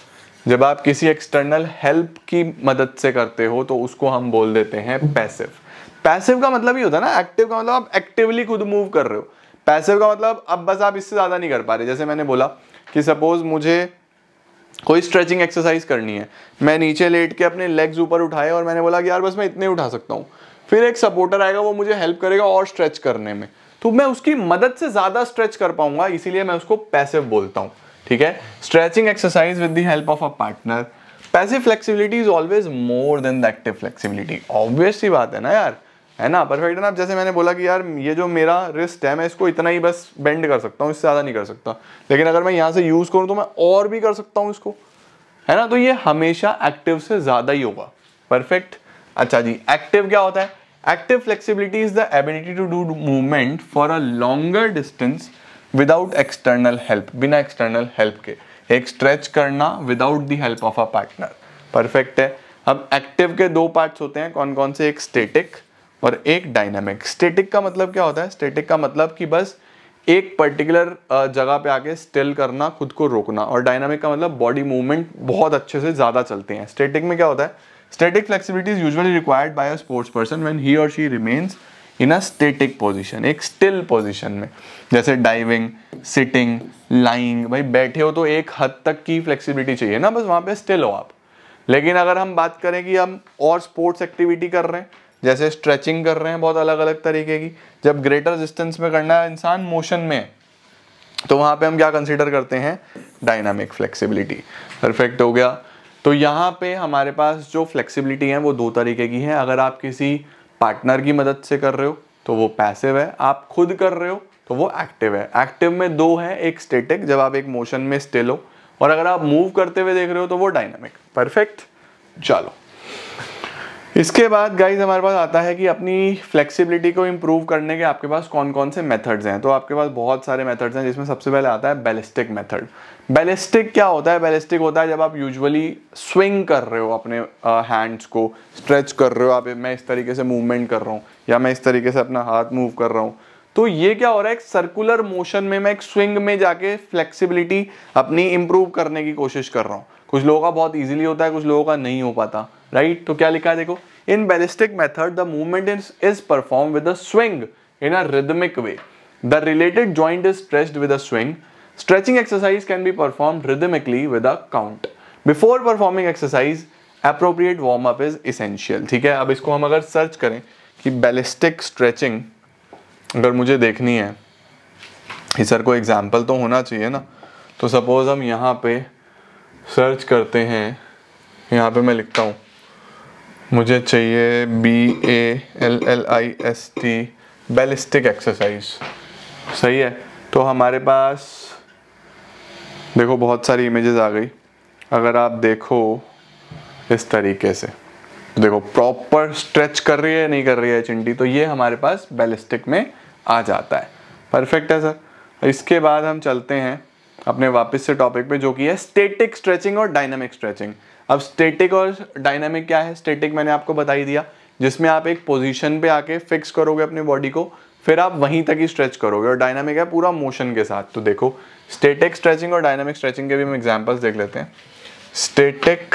जब आप किसी एक्सटर्नल हेल्प की मदद से करते हो तो उसको हम बोल देते हैं पैसिव पैसिव का मतलब ये होता है ना एक्टिव का मतलब आप एक्टिवली खुद मूव कर रहे हो पैसिव का मतलब अब बस आप इससे ज़्यादा नहीं कर पा रहे जैसे मैंने बोला कि सपोज़ मुझे कोई स्ट्रेचिंग एक्सरसाइज करनी है मैं नीचे लेट के अपने लेग्स ऊपर उठाए और मैंने बोला कि यार बस मैं इतने उठा सकता हूँ फिर एक सपोर्टर आएगा वो मुझे हेल्प करेगा और स्ट्रेच करने में तो मैं उसकी मदद से ज़्यादा स्ट्रेच कर पाऊंगा इसीलिए मैं उसको पैसिव बोलता हूँ ठीक है stretching exercise with the help of a partner passive flexibility is always more than the active flexibility obviously बात है ना यार है ना परफेक्ट है ना जैसे मैंने बोला कि यार ये जो मेरा रिस्ट है मैं इसको इतना ही बस बेंड कर सकता हूँ इससे ज़्यादा नहीं कर सकता लेकिन अगर मैं यहाँ से यूज़ करूँ तो मैं और भी कर सकता हूँ इसको है ना तो ये हमेशा एक्टिव से ज़्यादा ही होगा परफेक्ट अच्छा जी एक्टिव क्या होता है active flexibility is the ability to do movement for a longer distance without external help बिना एक्सटर्नल हेल्प के एक स्ट्रेच करना without the help of a partner perfect है अब एक्टिव के दो पार्ट्स होते हैं कौन कौन से एक स्टेटिक और एक डायनामिक स्टेटिक का मतलब क्या होता है स्टेटिक का मतलब कि बस एक पर्टिकुलर जगह पे आके स्टिल करना खुद को रोकना और डायनामिक का मतलब बॉडी मूवमेंट बहुत अच्छे से ज़्यादा चलते हैं स्टेटिक में क्या होता है static flexibility is usually required by a sports person when he और she remains in a static position एक स्टिल पोजिशन में जैसे डाइविंग सिटिंग लाइंग भाई बैठे हो तो एक हद तक की फ्लेक्सिबिलिटी चाहिए ना बस वहाँ पे स्टिल हो आप लेकिन अगर हम बात करें कि हम और स्पोर्ट्स एक्टिविटी कर रहे हैं जैसे स्ट्रेचिंग कर रहे हैं बहुत अलग अलग तरीके की जब ग्रेटर डिस्टेंस में करना है इंसान मोशन में तो वहाँ पे हम क्या कंसिडर करते हैं डायनामिक फ्लेक्सिबिलिटी परफेक्ट हो गया तो यहाँ पे हमारे पास जो फ्लेक्सिबिलिटी है वो दो तरीके की है अगर आप किसी पार्टनर की मदद से कर रहे हो तो वो पैसिव है आप खुद कर रहे हो तो वो एक्टिव है एक्टिव में दो है एक स्टेटिक जब आप एक मोशन में स्टिल हो और अगर आप मूव करते हुए देख रहे हो तो वो डायनामिक परफेक्ट चलो इसके बाद गाइज हमारे पास आता है कि अपनी फ्लेक्सिबिलिटी को इम्प्रूव करने के आपके पास कौन कौन से मेथड्स हैं तो आपके पास बहुत सारे मेथड्स हैं जिसमें सबसे पहले आता है बैलिस्टिक मेथड बैलिस्टिक क्या होता है बैलिस्टिक होता है जब आप यूजुअली स्विंग कर रहे हो अपने हैंड्स uh, को स्ट्रेच कर रहे हो आप मैं इस तरीके से मूवमेंट कर रहा हूँ या मैं इस तरीके से अपना हाथ मूव कर रहा हूँ तो ये क्या हो रहा है एक सर्कुलर मोशन में मैं एक स्विंग में जाके फ्लेक्सिबिलिटी अपनी इम्प्रूव करने की कोशिश कर रहा हूँ कुछ लोगों का बहुत ईजिली होता है कुछ लोगों का नहीं हो पाता राइट तो क्या लिखा है देखो in ballistic method the movement is is perform with a swing in a rhythmic way the related joint is stressed with a swing stretching exercise can be perform rhythmically with a count before performing exercise appropriate warm up is essential ठीक है अब इसको हम अगर search करें कि ballistic stretching अगर मुझे देखनी है कि सर को एग्जाम्पल तो होना चाहिए ना तो सपोज़ हम यहाँ पे सर्च करते हैं यहाँ पे मैं लिखता हूँ मुझे चाहिए B A L L I S T ballistic exercise सही है तो हमारे पास देखो बहुत सारी इमेजेस आ गई अगर आप देखो इस तरीके से देखो प्रॉपर स्ट्रेच कर रही है नहीं कर रही है चिंटी तो ये हमारे पास बैलिस्टिक में आ जाता है परफेक्ट है सर इसके बाद हम चलते हैं अपने वापस से टॉपिक पे जो कि है स्टेटिक स्ट्रेचिंग और डायनामिक स्ट्रेचिंग अब स्टेटिक और डायनामिक क्या है स्टेटिक मैंने आपको बता ही दिया जिसमें आप एक पोजीशन पे आके फिक्स करोगे अपने बॉडी को फिर आप वहीं तक ही स्ट्रेच करोगे और डायनामिक है पूरा मोशन के साथ तो देखो स्टेटिक स्ट्रेचिंग और डायनामिक स्ट्रेचिंग के भी हम एग्जाम्पल्स देख लेते हैं स्टेटिक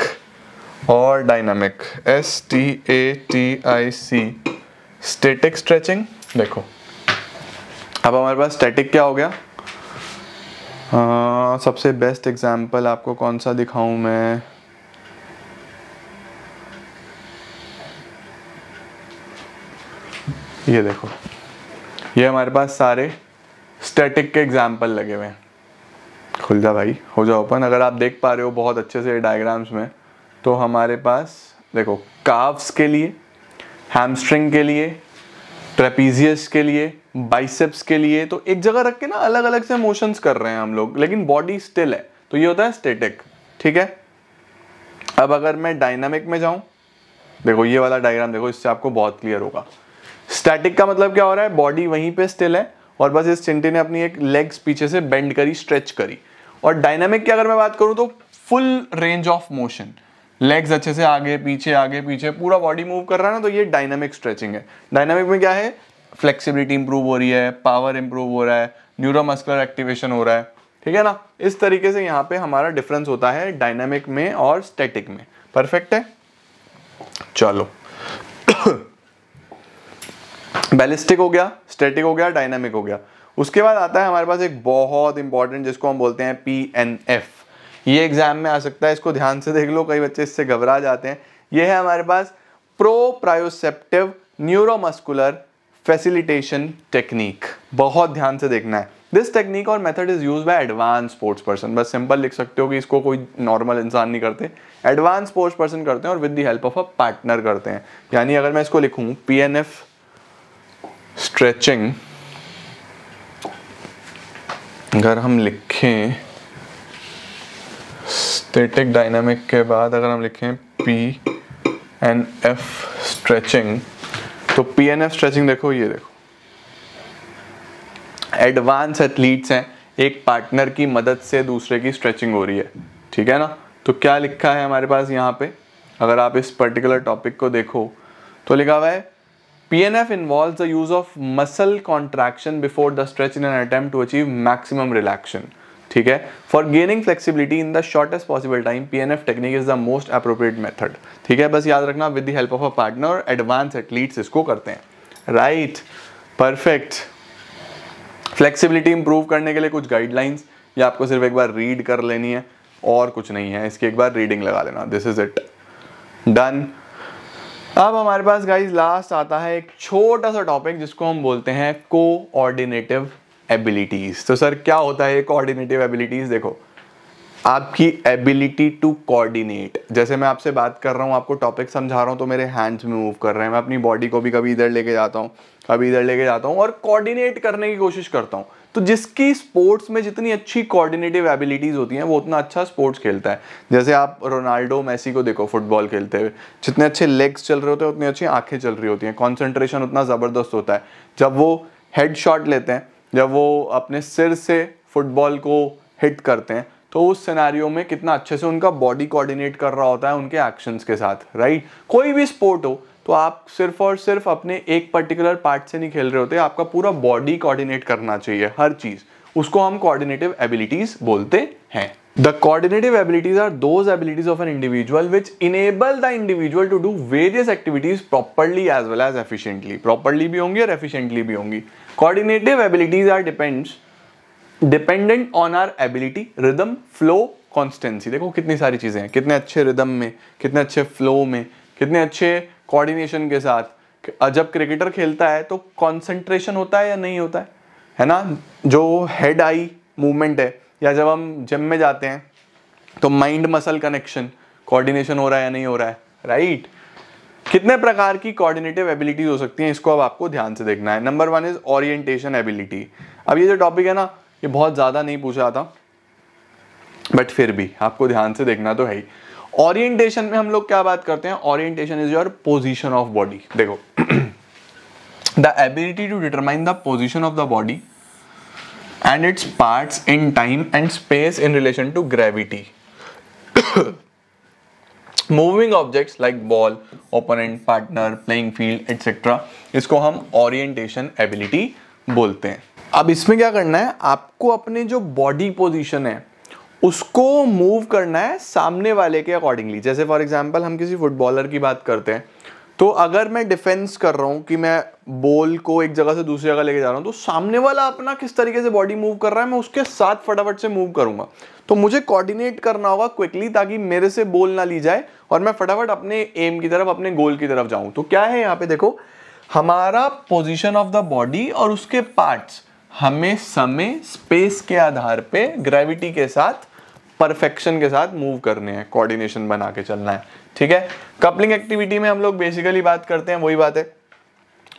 और dynamic S T A T I C static stretching देखो अब हमारे पास स्टेटिक क्या हो गया आ, सबसे बेस्ट एग्जाम्पल आपको कौन सा दिखाऊं मैं ये देखो ये हमारे पास सारे स्टैटिक के एग्जाम्पल लगे हुए हैं खुल जा भाई हो जाओ ओपन अगर आप देख पा रहे हो बहुत अच्छे से डायग्राम्स में तो हमारे पास देखो काव्स के लिए हैमस्ट्रिंग के लिए ट्रेपीजियस के लिए बाइसेप्स के लिए तो एक जगह रख के ना अलग अलग से मोशंस कर रहे हैं हम लोग लेकिन बॉडी स्टिल है तो ये होता है स्टेटिक ठीक है अब अगर मैं डायनामिक में जाऊं देखो ये वाला डायग्राम देखो इससे आपको बहुत क्लियर होगा स्टैटिक का मतलब क्या हो रहा है बॉडी वहीं पे स्टिल है और बस इस चिंटी ने अपनी एक लेग्स पीछे से बेंड करी स्ट्रेच करी और डायनामिक की अगर मैं बात करूं तो full range of motion legs अच्छे से आगे पीछे आगे पीछे पूरा बॉडी मूव कर रहा है ना तो ये डायनामिक स्ट्रेचिंग है डायनामिक में क्या है फ्लेक्सिबिलिटी इंप्रूव हो रही है पावर इंप्रूव हो रहा है न्यूरोमस्कुलर एक्टिवेशन हो रहा है ठीक है ना इस तरीके से यहाँ पे हमारा डिफरेंस होता है डायनामिक में और स्टैटिक में परफेक्ट है चलो बैलिस्टिक हो गया स्टैटिक हो गया डायनामिक हो गया उसके बाद आता है हमारे पास एक बहुत इंपॉर्टेंट जिसको हम बोलते हैं पी एन एफ ये एग्जाम में आ सकता है इसको ध्यान से देख लो कई बच्चे इससे घबरा जाते हैं ये है हमारे पास प्रोप्रायोसेप्टिव न्यूरोमस्कुलर फैसिलिटेशन टेक्निक बहुत ध्यान से देखना है दिस टेक्निक और method is use by advance sports person बस सिंपल लिख सकते हो कि इसको कोई नॉर्मल इंसान नहीं करते एडवांस स्पोर्ट्स पर्सन करते हैं और with the help of a partner करते हैं यानी अगर मैं इसको लिखूँ पी एन एफ स्ट्रेचिंग अगर हम लिखें स्टेटिक डायनामिक के बाद अगर हम लिखें पी एन एफ स्ट्रेचिंग तो पी एन एफ स्ट्रेचिंग देखो ये देखो एडवांस एथलीट्स हैं एक पार्टनर की मदद से दूसरे की स्ट्रेचिंग हो रही है ठीक है ना तो क्या लिखा है हमारे पास यहाँ पे अगर आप इस पर्टिकुलर टॉपिक को देखो तो लिखा हुआ है PNF involves the use of muscle contraction before the stretch in an attempt to achieve maximum relaxation. ठीक है for gaining flexibility in the shortest possible time P N F technique is the most appropriate method ठीक है बस याद रखना with the help of a partner और advance athletes इसको करते हैं राइट परफेक्ट फ्लेक्सिबिलिटी इंप्रूव करने के लिए कुछ गाइडलाइंस ये आपको सिर्फ एक बार रीड कर लेनी है और कुछ नहीं है इसकी एक बार रीडिंग लगा लेना दिस इज इट डन अब हमारे पास गाइज लास्ट आता है एक छोटा सा टॉपिक जिसको हम बोलते हैं कोऑर्डिनेटिव एबिलिटीज़ तो सर क्या होता है कोऑर्डिनेटिव एबिलिटीज़ देखो आपकी एबिलिटी टू कोऑर्डिनेट जैसे मैं आपसे बात कर रहा हूँ आपको टॉपिक समझा रहा हूँ तो मेरे हैंड्स में मूव कर रहे हैं मैं अपनी बॉडी को भी कभी इधर लेके जाता हूँ कभी इधर लेके जाता हूँ और कोऑर्डिनेट करने की कोशिश करता हूँ तो जिसकी स्पोर्ट्स में जितनी अच्छी कोऑर्डिनेटिव एबिलिटीज़ होती हैं वो उतना अच्छा स्पोर्ट्स खेलता है जैसे आप रोनाल्डो मैसी को देखो फुटबॉल खेलते हुए जितने अच्छे लेग्स चल रहे होते हैं उतनी अच्छी आंखें चल रही होती हैं कॉन्सेंट्रेशन उतना ज़बरदस्त होता है जब वो हेड शॉट लेते हैं जब वो अपने सिर से फुटबॉल को हिट करते हैं तो उस सिनारियों में कितना अच्छे से उनका बॉडी कोऑर्डिनेट कर रहा होता है उनके एक्शंस के साथ राइट कोई भी स्पोर्ट हो तो आप सिर्फ और सिर्फ अपने एक पर्टिकुलर पार्ट से नहीं खेल रहे होते आपका पूरा बॉडी कोऑर्डिनेट करना चाहिए हर चीज उसको हम कोऑर्डिनेटिव एबिलिटीज बोलते हैं the coordinative abilities are those abilities of an individual which enable the individual to do various activities properly as well as efficiently properly भी होंगी और एफिशिएंटली भी होंगी coordinative abilities are depends dependent on our ability rhythm flow constancy देखो कितनी सारी चीजें हैं कितने अच्छे रिदम में कितने अच्छे फ्लो में कितने अच्छे कोऑर्डिनेशन के साथ जब क्रिकेटर खेलता है तो कंसंट्रेशन होता है या नहीं होता है है ना जो हेड आई मूवमेंट है या जब हम जिम में जाते हैं तो माइंड मसल कनेक्शन कोऑर्डिनेशन हो रहा है या नहीं हो रहा है राइट कितने प्रकार की कोऑर्डिनेटिव एबिलिटीज हो सकती हैं इसको अब आपको ध्यान से देखना है number one is orientation ability अब ये जो टॉपिक है ना ये बहुत ज़्यादा नहीं पूछा था बट फिर भी आपको ध्यान से देखना तो है ही ओरिएंटेशन में हम लोग क्या बात करते हैं orientation is your position of body देखो the ability to determine the position of the body and its parts in time and space in relation to gravity moving objects like ball opponent partner playing field etcetera इसको हम orientation ability बोलते हैं अब इसमें क्या करना है आपको अपने जो बॉडी पोजीशन है उसको मूव करना है सामने वाले के अकॉर्डिंगली जैसे फॉर एग्जाम्पल हम किसी फुटबॉलर की बात करते हैं तो अगर मैं डिफेंस कर रहा हूँ कि मैं बॉल को एक जगह से दूसरी जगह लेके जा रहा हूँ तो सामने वाला अपना किस तरीके से बॉडी मूव कर रहा है मैं उसके साथ फटाफट से मूव करूँगा तो मुझे कोऑर्डिनेट करना होगा क्विकली ताकि मेरे से बॉल ना ली जाए और मैं फटाफट अपने एम की तरफ अपने गोल की तरफ जाऊँ तो क्या है यहाँ पे देखो हमारा पोजिशन ऑफ द बॉडी और उसके पार्ट्स हमें समय स्पेस के आधार पे ग्रेविटी के साथ परफेक्शन के साथ मूव करने हैं कोऑर्डिनेशन बना के चलना है ठीक है कपलिंग एक्टिविटी में हम लोग बेसिकली बात करते हैं वही बात है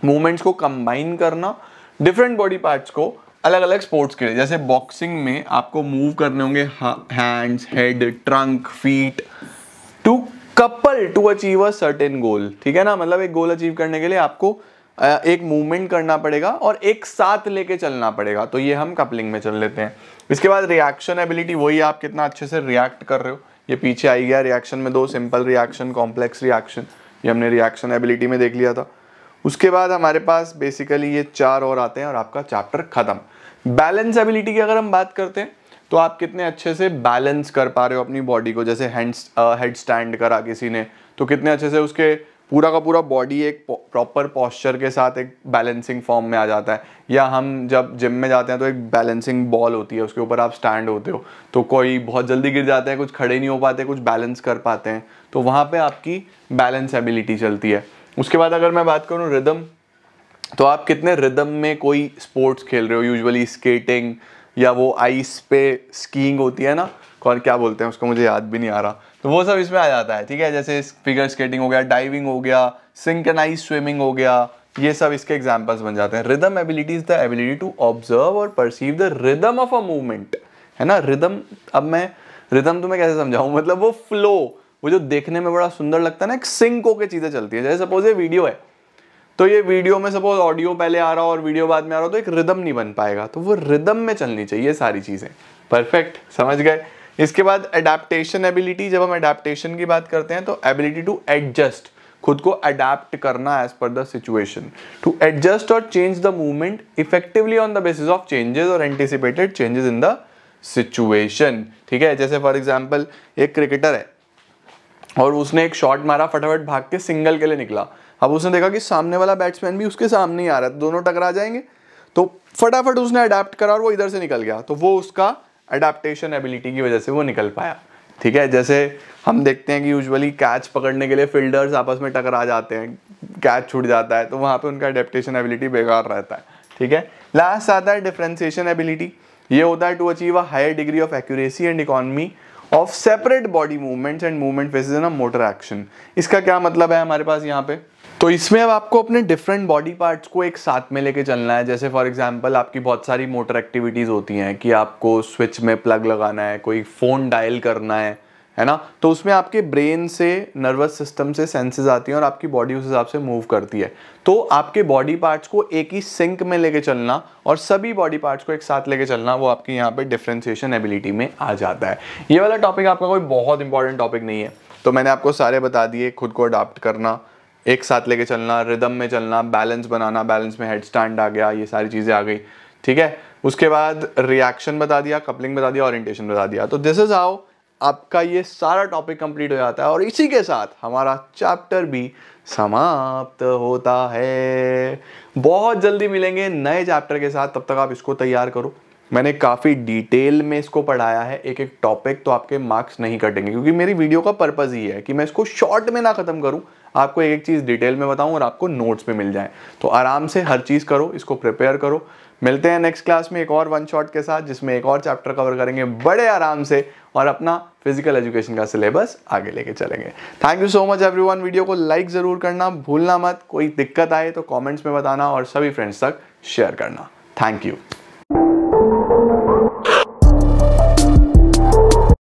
मूवमेंट्स को कंबाइन करना डिफरेंट बॉडी पार्ट्स को अलग अलग स्पोर्ट्स के लिए जैसे बॉक्सिंग में आपको मूव करने होंगे hands head trunk feet to couple to achieve a certain goal ठीक है ना मतलब एक गोल अचीव करने के लिए आपको एक मूवमेंट करना पड़ेगा और एक साथ लेके चलना पड़ेगा तो ये हम कपलिंग में चल लेते हैं इसके बाद रिएक्शन एबिलिटी वही आप कितना अच्छे से रिएक्ट कर रहे हो ये पीछे आई गया रिएक्शन में दो सिंपल रिएक्शन कॉम्प्लेक्स रिएक्शन ये हमने रिएक्शन एबिलिटी में देख लिया था उसके बाद हमारे पास बेसिकली ये चार और आते हैं और आपका चैप्टर ख़त्म बैलेंस एबिलिटी की अगर हम बात करते हैं तो आप कितने अच्छे से बैलेंस कर पा रहे हो अपनी बॉडी को जैसे हैंड हेड स्टैंड करा किसी ने तो कितने अच्छे से उसके पूरा का पूरा बॉडी एक प्रॉपर पॉस्चर के साथ एक बैलेंसिंग फॉर्म में आ जाता है या हम जब जिम में जाते हैं तो एक बैलेंसिंग बॉल होती है उसके ऊपर आप स्टैंड होते हो तो कोई बहुत जल्दी गिर जाते हैं कुछ खड़े नहीं हो पाते कुछ बैलेंस कर पाते हैं तो वहाँ पे आपकी बैलेंस एबिलिटी चलती है उसके बाद अगर मैं बात करूँ रिदम तो आप कितने रिदम में कोई स्पोर्ट्स खेल रहे हो यूजुअली स्केटिंग या वो आइस पे स्कीइंग होती है ना और क्या बोलते हैं उसको मुझे याद भी नहीं आ रहा तो वो सब इसमें आ जाता है ठीक है जैसे फिगर स्केटिंग हो गया डाइविंग हो गया सिंकनाइज स्विमिंग हो गया ये सब इसके एग्जाम्पल्स बन जाते हैं rhythm ability is the ability to observe और perceive the rhythm of a movement है ना रिदम अब मैं रिदम तुम्हें तो कैसे समझाऊं मतलब वो फ्लो वो जो देखने में बड़ा सुंदर लगता है ना एक सिंक होकर चीज़ें चलती है जैसे सपोज ये वीडियो है तो ये वीडियो में सपोज ऑडियो पहले आ रहा हो और वीडियो बाद में आ रहा हो तो एक रिदम नहीं बन पाएगा तो वो रिदम में चलनी चाहिए सारी चीज़ें परफेक्ट समझ गए इसके बाद एडाप्टेशन एबिलिटी जब हम एडाप्टेशन की बात करते हैं तो एबिलिटी टू एडजस्ट खुद को अडेप्ट करना as per the situation to adjust और change the movement effectively on the basis of changes और anticipated changes in the situation ठीक है जैसे फॉर एग्जाम्पल एक क्रिकेटर है और उसने एक शॉट मारा फटाफट भाग के सिंगल के लिए निकला अब उसने देखा कि सामने वाला बैट्समैन भी उसके सामने ही आ रहा है तो दोनों टकरा जाएंगे तो फटाफट उसने अडेप्ट करा और वो इधर से निकल गया तो वो उसका अडाप्टेशन एबिलिटी की वजह से वो निकल पाया ठीक है जैसे हम देखते हैं कि यूजुअली कैच पकड़ने के लिए फील्डर्स आपस में टकरा जाते हैं कैच छूट जाता है तो वहाँ पे उनका अडेप्टेशन एबिलिटी बेकार रहता है ठीक है लास्ट आता है डिफ्रेंसिएशन एबिलिटी ये होता है to achieve a higher degree of accuracy and economy of separate body movements and movement phases in motor action इसका क्या मतलब है हमारे पास यहाँ पे तो इसमें अब आपको अपने डिफरेंट बॉडी पार्ट्स को एक साथ में लेके चलना है जैसे फॉर एग्जांपल आपकी बहुत सारी मोटर एक्टिविटीज़ होती हैं कि आपको स्विच में प्लग लगाना है कोई फ़ोन डायल करना है है ना तो उसमें आपके ब्रेन से नर्वस सिस्टम से सेंसेस आती हैं और आपकी बॉडी उस हिसाब से मूव करती है तो आपके बॉडी पार्ट्स को एक ही सिंक में लेके चलना और सभी बॉडी पार्ट्स को एक साथ लेके चलना वो आपके यहाँ पे डिफ्रेंसिएशन एबिलिटी में आ जाता है ये वाला टॉपिक आपका कोई बहुत इंपॉर्टेंट टॉपिक नहीं है तो मैंने आपको सारे बता दिए खुद को अडाप्ट करना एक साथ लेके चलना रिदम में चलना बैलेंस बनाना बैलेंस में हेड स्टैंड आ गया ये सारी चीज़ें आ गई ठीक है उसके बाद रिएक्शन बता दिया कपलिंग बता दिया ओरिएंटेशन बता दिया तो दिस इज़ हाउ आपका ये सारा टॉपिक कंप्लीट हो जाता है और इसी के साथ हमारा चैप्टर भी समाप्त होता है बहुत जल्दी मिलेंगे नए चैप्टर के साथ तब तक आप इसको तैयार करो मैंने काफ़ी डिटेल में इसको पढ़ाया है एक एक टॉपिक तो आपके मार्क्स नहीं कटेंगे क्योंकि मेरी वीडियो का पर्पज़ ही है कि मैं इसको शॉर्ट में ना ख़त्म करूँ आपको एक एक चीज़ डिटेल में बताऊँ और आपको नोट्स में मिल जाए तो आराम से हर चीज़ करो इसको प्रिपेयर करो मिलते हैं नेक्स्ट क्लास में एक और वन शॉट के साथ जिसमें एक और चैप्टर कवर करेंगे बड़े आराम से और अपना फिजिकल एजुकेशन का सिलेबस आगे लेके चलेंगे thank you so much everyone video को लाइक ज़रूर करना भूलना मत कोई दिक्कत आए तो कमेंट्स में बताना और सभी फ्रेंड्स तक शेयर करना थैंक यू